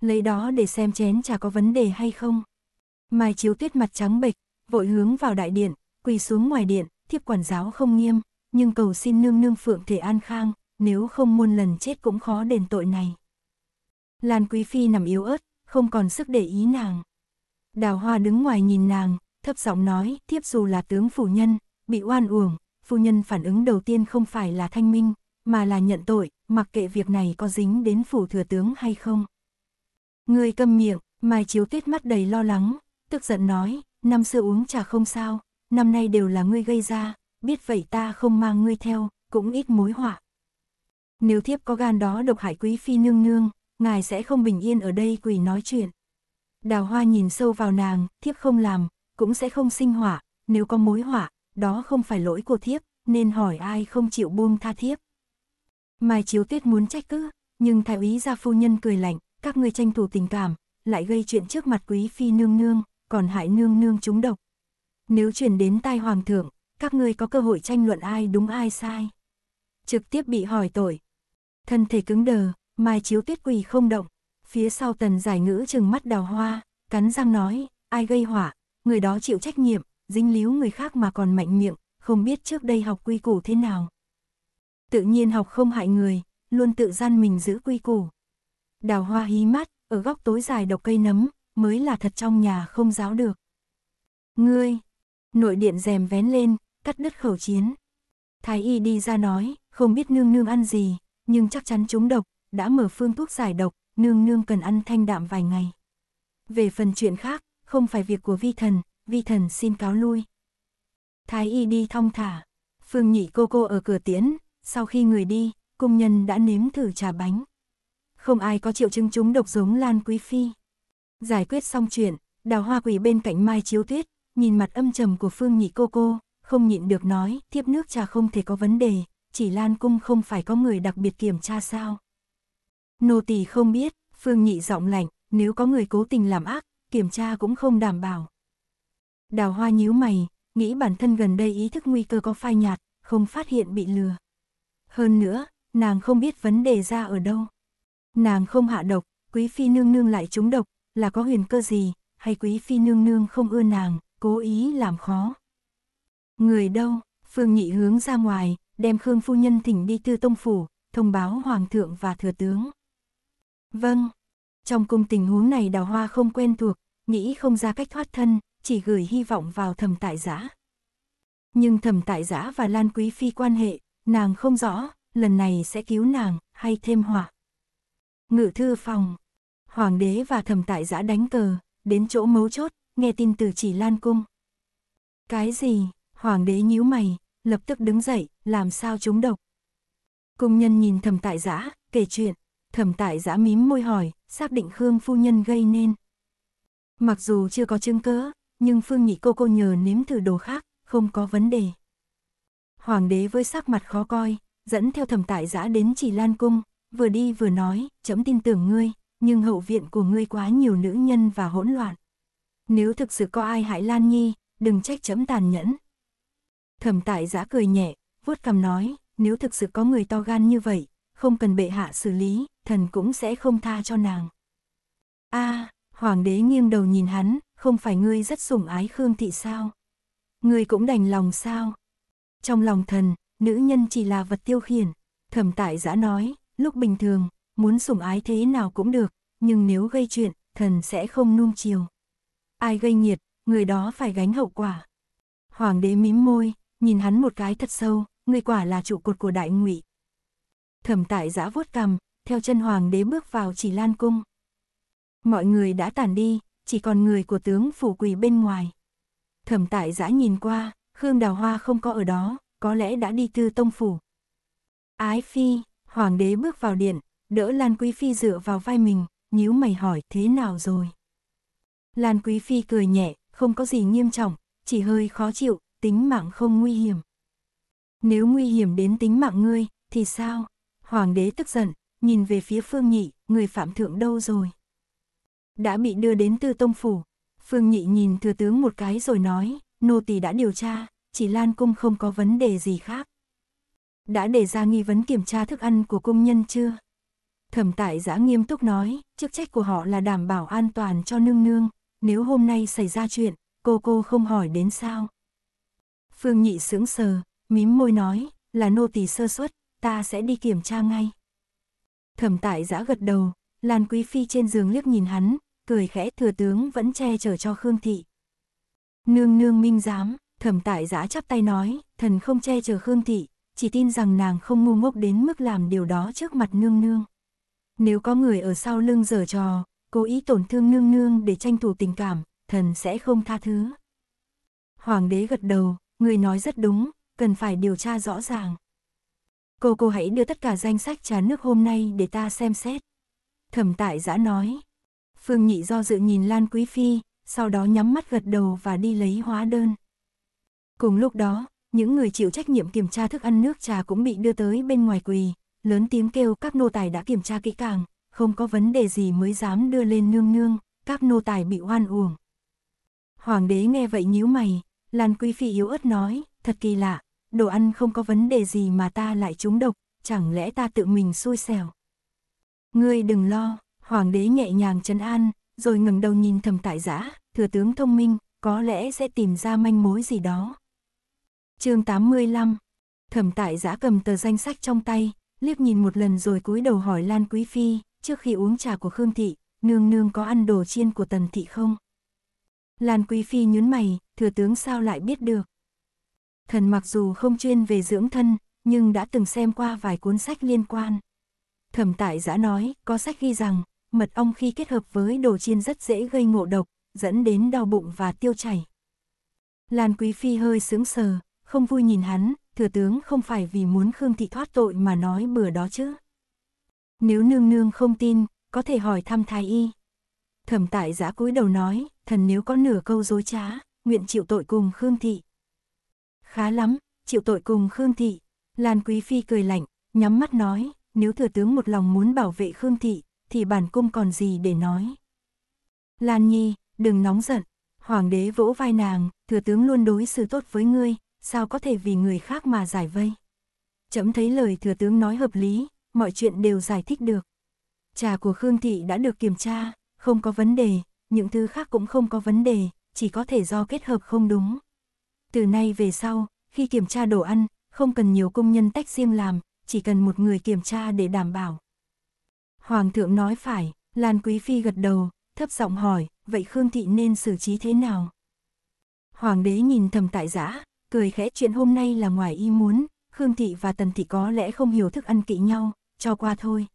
S1: Lấy đó để xem chén trà có vấn đề hay không. Mai chiếu tuyết mặt trắng bệch, vội hướng vào đại điện, quỳ xuống ngoài điện, thiếp quản giáo không nghiêm, nhưng cầu xin nương nương phượng thể an khang, nếu không muôn lần chết cũng khó đền tội này. Lan Quý Phi nằm yếu ớt, không còn sức để ý nàng. Đào Hoa đứng ngoài nhìn nàng, thấp giọng nói, thiếp dù là tướng phủ nhân, bị oan uổng, phu nhân phản ứng đầu tiên không phải là thanh minh, mà là nhận tội, mặc kệ việc này có dính đến phủ thừa tướng hay không. Người câm miệng, Mai Chiếu Tuyết mắt đầy lo lắng, tức giận nói, năm xưa uống trà không sao, năm nay đều là ngươi gây ra, biết vậy ta không mang ngươi theo, cũng ít mối họa. Nếu thiếp có gan đó độc hại quý phi nương nương, ngài sẽ không bình yên ở đây quỳ nói chuyện. Đào hoa nhìn sâu vào nàng, thiếp không làm, cũng sẽ không sinh hỏa, nếu có mối hỏa, đó không phải lỗi của thiếp, nên hỏi ai không chịu buông tha thiếp. Mai chiếu tuyết muốn trách cứ, nhưng thái úy gia phu nhân cười lạnh, các ngươi tranh thủ tình cảm, lại gây chuyện trước mặt quý phi nương nương, còn hại nương nương chúng độc, nếu truyền đến tai hoàng thượng, các ngươi có cơ hội tranh luận ai đúng ai sai. Trực tiếp bị hỏi tội. Thân thể cứng đờ, mai chiếu tuyết quỳ không động. Phía sau tần giải ngữ chừng mắt đào hoa, cắn răng nói, ai gây hỏa, người đó chịu trách nhiệm, dính líu người khác mà còn mạnh miệng, không biết trước đây học quy củ thế nào. Tự nhiên học không hại người, luôn tự gian mình giữ quy củ. Đào hoa hí mắt, ở góc tối dài độc cây nấm, mới là thật trong nhà không giáo được. Ngươi, nội điện rèm vén lên, cắt đứt khẩu chiến. Thái y đi ra nói, không biết nương nương ăn gì, nhưng chắc chắn chúng độc, đã mở phương thuốc giải độc, nương nương cần ăn thanh đạm vài ngày. Về phần chuyện khác, không phải việc của vi thần, vi thần xin cáo lui. Thái y đi thong thả, phương nhị cô cô ở cửa tiễn, sau khi người đi, cung nhân đã nếm thử trà bánh. Không ai có triệu chứng chúng độc giống Lan Quý Phi. Giải quyết xong chuyện, đào hoa quỷ bên cạnh Mai Chiếu Tuyết, nhìn mặt âm trầm của Phương Nhị cô cô, không nhịn được nói, thiếp nước trà không thể có vấn đề, chỉ Lan Cung không phải có người đặc biệt kiểm tra sao. Nô tỳ không biết, Phương Nhị giọng lạnh, nếu có người cố tình làm ác, kiểm tra cũng không đảm bảo. Đào hoa nhíu mày, nghĩ bản thân gần đây ý thức nguy cơ có phai nhạt, không phát hiện bị lừa. Hơn nữa, nàng không biết vấn đề ra ở đâu. Nàng không hạ độc, quý phi nương nương lại trúng độc, là có huyền cơ gì, hay quý phi nương nương không ưa nàng, cố ý làm khó. Người đâu, Phương Nhị hướng ra ngoài, đem Khương Phu Nhân thỉnh đi tư tông phủ, thông báo Hoàng thượng và Thừa tướng. Vâng, trong cung tình huống này đào hoa không quen thuộc, nghĩ không ra cách thoát thân, chỉ gửi hy vọng vào thầm tại giã. Nhưng thầm tại giã và Lan Quý Phi quan hệ, nàng không rõ, lần này sẽ cứu nàng, hay thêm họa. Ngự thư phòng, hoàng đế và thầm tại giã đánh cờ, đến chỗ mấu chốt, nghe tin từ chỉ lan cung. Cái gì? Hoàng đế nhíu mày, lập tức đứng dậy, làm sao chúng độc? Cung nhân nhìn thầm tại giã, kể chuyện. Thầm tại giã mím môi hỏi, xác định Khương phu nhân gây nên. Mặc dù chưa có chứng cớ, nhưng Phương Nhị cô cô nhờ nếm thử đồ khác, không có vấn đề. Hoàng đế với sắc mặt khó coi, dẫn theo thẩm tại giã đến chỉ lan cung, vừa đi vừa nói, chấm tin tưởng ngươi, nhưng hậu viện của ngươi quá nhiều nữ nhân và hỗn loạn. Nếu thực sự có ai hại Lan Nhi, đừng trách chấm tàn nhẫn. Thẩm tại giã cười nhẹ, vuốt cằm nói, nếu thực sự có người to gan như vậy, không cần bệ hạ xử lý, thần cũng sẽ không tha cho nàng. a à, hoàng đế nghiêng đầu nhìn hắn, không phải ngươi rất sủng ái Khương Thị sao? Ngươi cũng đành lòng sao? Trong lòng thần, nữ nhân chỉ là vật tiêu khiển. Thẩm tại giã nói, lúc bình thường, muốn sủng ái thế nào cũng được, nhưng nếu gây chuyện, thần sẽ không nuông chiều ai gây nhiệt người đó phải gánh hậu quả. Hoàng đế mím môi, nhìn hắn một cái thật sâu, người quả là trụ cột của đại ngụy. Thẩm tại giã vuốt cằm, theo chân hoàng đế bước vào chỉ lan cung. Mọi người đã tản đi, chỉ còn người của tướng phủ quỳ bên ngoài. Thẩm tại giã nhìn qua, Khương Đào Hoa không có ở đó, có lẽ đã đi tư tông phủ. Ái phi, hoàng đế bước vào điện, đỡ Lan Quý Phi dựa vào vai mình, nhíu mày hỏi thế nào rồi. Lan Quý Phi cười nhẹ, không có gì nghiêm trọng, chỉ hơi khó chịu, tính mạng không nguy hiểm. Nếu nguy hiểm đến tính mạng ngươi, thì sao? Hoàng đế tức giận, nhìn về phía Phương Nhị, người phạm thượng đâu rồi? Đã bị đưa đến tư tông phủ. Phương Nhị nhìn thừa tướng một cái rồi nói, nô tỳ đã điều tra, chỉ Lan Cung không có vấn đề gì khác. Đã đề ra nghi vấn kiểm tra thức ăn của công nhân chưa? Thẩm tại giã nghiêm túc nói, chức trách của họ là đảm bảo an toàn cho nương nương, nếu hôm nay xảy ra chuyện, cô cô không hỏi đến sao. Phương Nhị sững sờ, mím môi nói, là nô tỳ sơ suất, ta sẽ đi kiểm tra ngay. Thẩm tại giã gật đầu, Lan Quý Phi trên giường liếc nhìn hắn, cười khẽ thừa tướng vẫn che chở cho Khương Thị. Nương nương minh giám, thẩm tại giã chắp tay nói, thần không che chở Khương Thị, chỉ tin rằng nàng không ngu ngốc đến mức làm điều đó trước mặt nương nương. Nếu có người ở sau lưng giở trò, cố ý tổn thương nương nương để tranh thủ tình cảm, thần sẽ không tha thứ. Hoàng đế gật đầu, người nói rất đúng, cần phải điều tra rõ ràng. Cô cô hãy đưa tất cả danh sách trà nước hôm nay để ta xem xét. Thẩm tại giã nói. Phương nhị do dự nhìn Lan Quý Phi, sau đó nhắm mắt gật đầu và đi lấy hóa đơn. Cùng lúc đó, những người chịu trách nhiệm kiểm tra thức ăn nước trà cũng bị đưa tới bên ngoài quỳ, lớn tiếng kêu các nô tài đã kiểm tra kỹ càng, không có vấn đề gì mới dám đưa lên nương nương, các nô tài bị oan uổng. Hoàng đế nghe vậy nhíu mày, Lan Quý Phi yếu ớt nói, thật kỳ lạ, đồ ăn không có vấn đề gì mà ta lại trúng độc, chẳng lẽ ta tự mình xui xẻo. Ngươi đừng lo, Hoàng đế nhẹ nhàng trấn an, rồi ngẩng đầu nhìn thầm tại giã, thừa tướng thông minh, có lẽ sẽ tìm ra manh mối gì đó. chương 85 Thẩm tại giã cầm tờ danh sách trong tay, liếc nhìn một lần rồi cúi đầu hỏi Lan Quý Phi, trước khi uống trà của Khương Thị, nương nương có ăn đồ chiên của Tần Thị không? Lan Quý Phi nhún mày, thừa tướng sao lại biết được? Thần mặc dù không chuyên về dưỡng thân, nhưng đã từng xem qua vài cuốn sách liên quan. Thẩm tại giã nói, có sách ghi rằng, mật ong khi kết hợp với đồ chiên rất dễ gây ngộ độc, dẫn đến đau bụng và tiêu chảy. Lan Quý Phi hơi sướng sờ, không vui nhìn hắn, thừa tướng không phải vì muốn Khương Thị thoát tội mà nói bừa đó chứ. Nếu nương nương không tin, có thể hỏi thăm thái y. Thẩm tại giã cúi đầu nói, thần nếu có nửa câu dối trá, nguyện chịu tội cùng Khương Thị. Khá lắm, chịu tội cùng Khương Thị. Lan Quý Phi cười lạnh, nhắm mắt nói, nếu thừa tướng một lòng muốn bảo vệ Khương Thị, thì bản cung còn gì để nói. Lan Nhi, đừng nóng giận. Hoàng đế vỗ vai nàng, thừa tướng luôn đối xử tốt với ngươi, sao có thể vì người khác mà giải vây. Chấm thấy lời thừa tướng nói hợp lý, mọi chuyện đều giải thích được. Trà của Khương Thị đã được kiểm tra, không có vấn đề, những thứ khác cũng không có vấn đề, chỉ có thể do kết hợp không đúng. Từ nay về sau, khi kiểm tra đồ ăn, không cần nhiều công nhân tách riêng làm, chỉ cần một người kiểm tra để đảm bảo. Hoàng thượng nói phải, Lan Quý Phi gật đầu, thấp giọng hỏi, vậy Khương Thị nên xử trí thế nào? Hoàng đế nhìn thầm tại giã, cười khẽ chuyện hôm nay là ngoài ý muốn, Khương Thị và Tần Thị có lẽ không hiểu thức ăn kỵ nhau, cho qua thôi.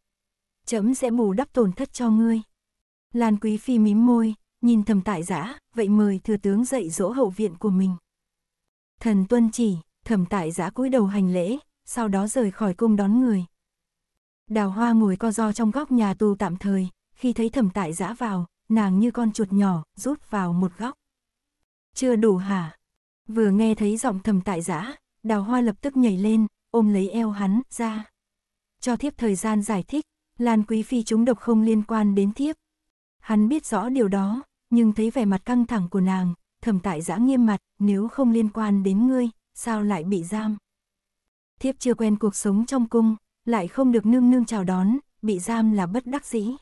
S1: Chấm sẽ bù đắp tổn thất cho ngươi. Lan Quý Phi mím môi, nhìn thầm tại giã, vậy mời thừa tướng dạy dỗ hậu viện của mình. Thần tuân chỉ, thầm tại giã cúi đầu hành lễ, sau đó rời khỏi cung đón người. Đào hoa ngồi co do trong góc nhà tù tạm thời, khi thấy thẩm tại giã vào, nàng như con chuột nhỏ, rút vào một góc. Chưa đủ hả? Vừa nghe thấy giọng thầm tại giã, đào hoa lập tức nhảy lên, ôm lấy eo hắn, ra cho thiếp thời gian giải thích, Lan Quý Phi chúng độc không liên quan đến thiếp. Hắn biết rõ điều đó, nhưng thấy vẻ mặt căng thẳng của nàng, thẩm tại giã nghiêm mặt, nếu không liên quan đến ngươi, sao lại bị giam? Thiếp chưa quen cuộc sống trong cung, lại không được nương nương chào đón, bị giam là bất đắc dĩ.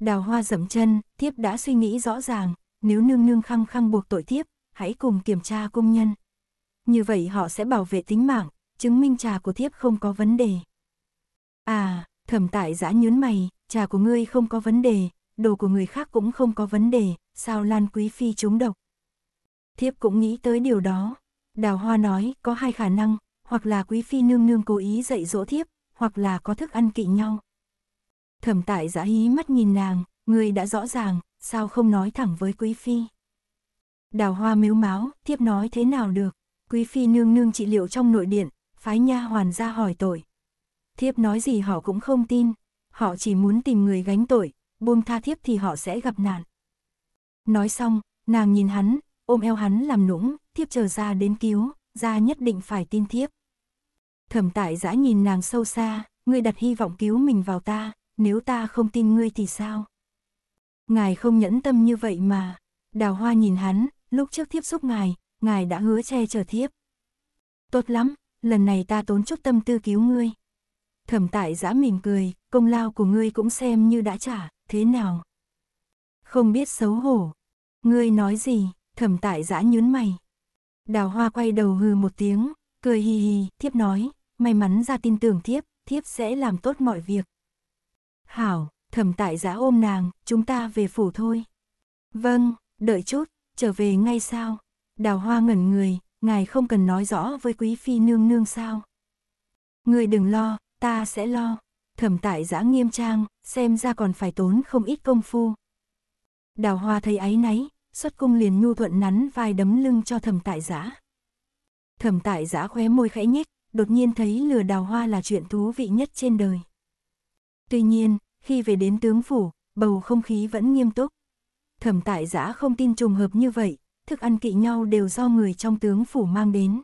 S1: Đào hoa dẫm chân, thiếp đã suy nghĩ rõ ràng, nếu nương nương khăng khăng buộc tội thiếp, hãy cùng kiểm tra cung nhân. Như vậy họ sẽ bảo vệ tính mạng, chứng minh trà của thiếp không có vấn đề. Thẩm tại giã nhớn mày, trà của ngươi không có vấn đề, đồ của người khác cũng không có vấn đề, sao Lan Quý Phi trúng độc. Thiếp cũng nghĩ tới điều đó. Đào Hoa nói có hai khả năng, hoặc là Quý Phi nương nương cố ý dạy dỗ thiếp, hoặc là có thức ăn kỵ nhau. Thẩm tại giã hí mắt nhìn nàng, người đã rõ ràng, sao không nói thẳng với Quý Phi. Đào Hoa miếu máu, thiếp nói thế nào được, Quý Phi nương nương trị liệu trong nội điện, phái nha hoàn ra hỏi tội, thiếp nói gì họ cũng không tin, họ chỉ muốn tìm người gánh tội, buông tha thiếp thì họ sẽ gặp nạn. Nói xong, nàng nhìn hắn, ôm eo hắn làm nũng, thiếp chờ ra đến cứu, ra nhất định phải tin thiếp. Thẩm tại giã nhìn nàng sâu xa, ngươi đặt hy vọng cứu mình vào ta, nếu ta không tin ngươi thì sao? Ngài không nhẫn tâm như vậy mà. Đào hoa nhìn hắn, lúc trước thiếp giúp ngài, ngài đã hứa che chở thiếp. Tốt lắm, lần này ta tốn chút tâm tư cứu ngươi. Thẩm tại giã mỉm cười, công lao của ngươi cũng xem như đã trả, thế nào? Không biết xấu hổ. Ngươi nói gì, thẩm tại giã nhún mày. Đào hoa quay đầu hừ một tiếng, cười hì hì, thiếp nói, may mắn ra tin tưởng thiếp, thiếp sẽ làm tốt mọi việc. Hảo, thẩm tại giã ôm nàng, chúng ta về phủ thôi. Vâng, đợi chút, trở về ngay sao? Đào hoa ngẩn người, ngài không cần nói rõ với quý phi nương nương sao? Người đừng lo, ta sẽ lo. Thẩm tại giã nghiêm trang, xem ra còn phải tốn không ít công phu. Đào hoa thấy áy náy, xuất cung liền nhu thuận nắn vai đấm lưng cho thẩm tại giã. Thẩm tại giã khóe môi khẽ nhếch, đột nhiên thấy lừa đào hoa là chuyện thú vị nhất trên đời. Tuy nhiên, khi về đến tướng phủ, bầu không khí vẫn nghiêm túc. Thẩm tại giã không tin trùng hợp như vậy, thức ăn kỵ nhau đều do người trong tướng phủ mang đến.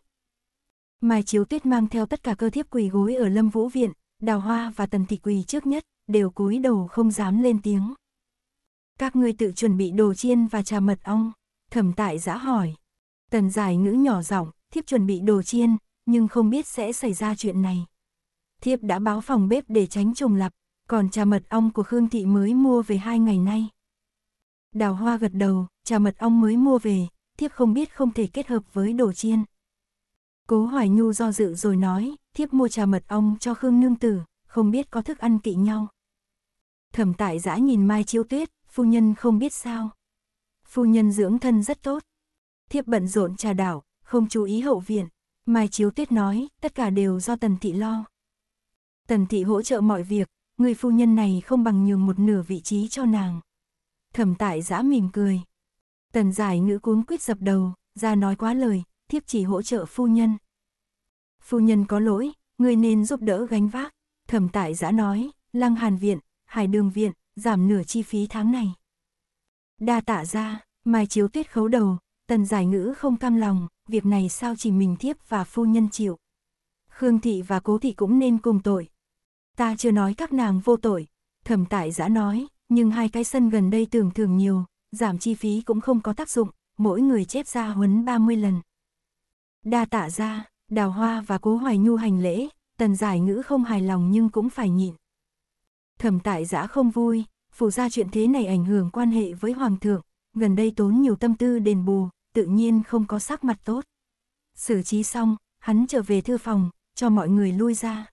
S1: Mai Chiếu Tuyết mang theo tất cả cơ thiếp quỳ gối ở Lâm Vũ Viện, Đào Hoa và Tần Thị quỳ trước nhất, đều cúi đầu không dám lên tiếng. Các ngươi tự chuẩn bị đồ chiên và trà mật ong, thẩm tại giã hỏi. Tần giải ngữ nhỏ giọng, thiếp chuẩn bị đồ chiên, nhưng không biết sẽ xảy ra chuyện này. Thiếp đã báo phòng bếp để tránh trùng lập, còn trà mật ong của Khương Thị mới mua về hai ngày nay. Đào Hoa gật đầu, trà mật ong mới mua về, thiếp không biết không thể kết hợp với đồ chiên. Cố Hoài Nhu do dự rồi nói, thiếp mua trà mật ong cho Khương Nương Tử, không biết có thức ăn kỵ nhau. Thẩm tại giã nhìn Mai Chiêu Tuyết, phu nhân không biết sao. Phu nhân dưỡng thân rất tốt. Thiếp bận rộn trà đảo, không chú ý hậu viện. Mai Chiêu Tuyết nói, tất cả đều do Tần Thị lo. Tần Thị hỗ trợ mọi việc, người phu nhân này không bằng nhường một nửa vị trí cho nàng. Thẩm tại giã mỉm cười. Tần giải ngữ cuốn quyết dập đầu, ra nói quá lời, thiếp chỉ hỗ trợ phu nhân. Phu nhân có lỗi, người nên giúp đỡ gánh vác, thẩm tại giã nói, lăng hàn viện, hải đường viện, giảm nửa chi phí tháng này. Đa tạ ra, mai chiếu tuyết khấu đầu, tần giải ngữ không cam lòng, việc này sao chỉ mình thiếp và phu nhân chịu. Khương thị và cố thị cũng nên cùng tội. Ta chưa nói các nàng vô tội, thẩm tại giã nói, nhưng hai cái sân gần đây tưởng thường nhiều, giảm chi phí cũng không có tác dụng, mỗi người chép ra huấn 30 lần. Đa tạ ra, đào hoa và cố hoài nhu hành lễ, tần giải ngữ không hài lòng nhưng cũng phải nhịn. Thẩm tại giã không vui, phủ ra chuyện thế này ảnh hưởng quan hệ với hoàng thượng, gần đây tốn nhiều tâm tư đền bù, tự nhiên không có sắc mặt tốt. Xử trí xong, hắn trở về thư phòng, cho mọi người lui ra.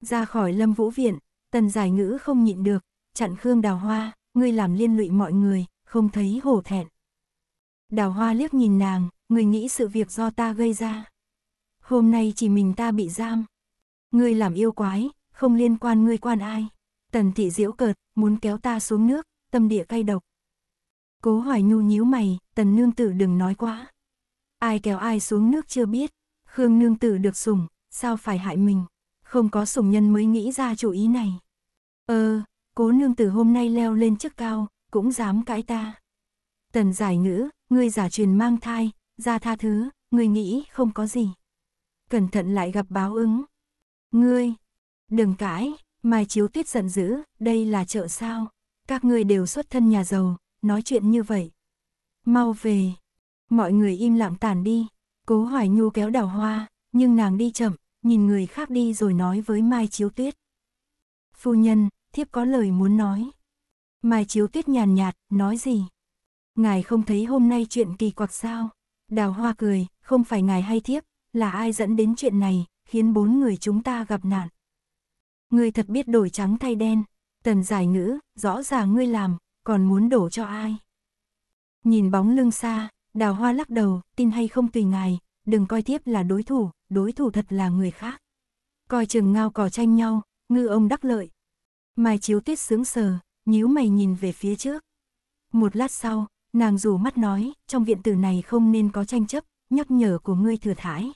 S1: Ra khỏi lâm vũ viện, tần giải ngữ không nhịn được, chặn Khương Đào Hoa, ngươi làm liên lụy mọi người, không thấy hổ thẹn. Đào Hoa liếc nhìn nàng, Người nghĩ sự việc do ta gây ra. Hôm nay chỉ mình ta bị giam. Ngươi làm yêu quái, không liên quan ngươi quan ai. Tần thị diễu cợt, muốn kéo ta xuống nước, tâm địa cay độc. Cố hoài nhu nhíu mày, tần nương tử đừng nói quá. Ai kéo ai xuống nước chưa biết, Khương nương tử được sủng, sao phải hại mình, không có sủng nhân mới nghĩ ra chủ ý này. Ờ, cố nương tử hôm nay leo lên chức cao, cũng dám cãi ta. Tần giải ngữ, ngươi giả truyền mang thai, ra tha thứ, người nghĩ không có gì. Cẩn thận lại gặp báo ứng. Ngươi, đừng cãi, Mai Chiếu Tuyết giận dữ, đây là chợ sao, các ngươi đều xuất thân nhà giàu, nói chuyện như vậy. Mau về, mọi người im lặng tản đi, cố hoài nhu kéo đào hoa, nhưng nàng đi chậm, nhìn người khác đi rồi nói với Mai Chiếu Tuyết. Phu nhân, thiếp có lời muốn nói. Mai Chiếu Tuyết nhàn nhạt, nói gì? Ngài không thấy hôm nay chuyện kỳ quặc sao? Đào Hoa cười, không phải ngài hay thiếp, là ai dẫn đến chuyện này, khiến bốn người chúng ta gặp nạn. Ngươi thật biết đổi trắng thay đen, tần giải ngữ, rõ ràng ngươi làm, còn muốn đổ cho ai. Nhìn bóng lưng xa, đào hoa lắc đầu, tin hay không tùy ngài, đừng coi thiếp là đối thủ, đối thủ thật là người khác. Coi chừng ngao cỏ tranh nhau, ngư ông đắc lợi. Mai chiếu tuyết sướng sờ, nhíu mày nhìn về phía trước. Một lát sau, Nàng dù mắt nói, trong viện tử này không nên có tranh chấp, nhắc nhở của ngươi thừa thải.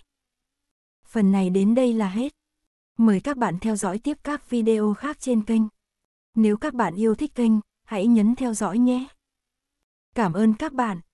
S1: Phần này đến đây là hết. Mời các bạn theo dõi tiếp các video khác trên kênh. Nếu các bạn yêu thích kênh, hãy nhấn theo dõi nhé. Cảm ơn các bạn.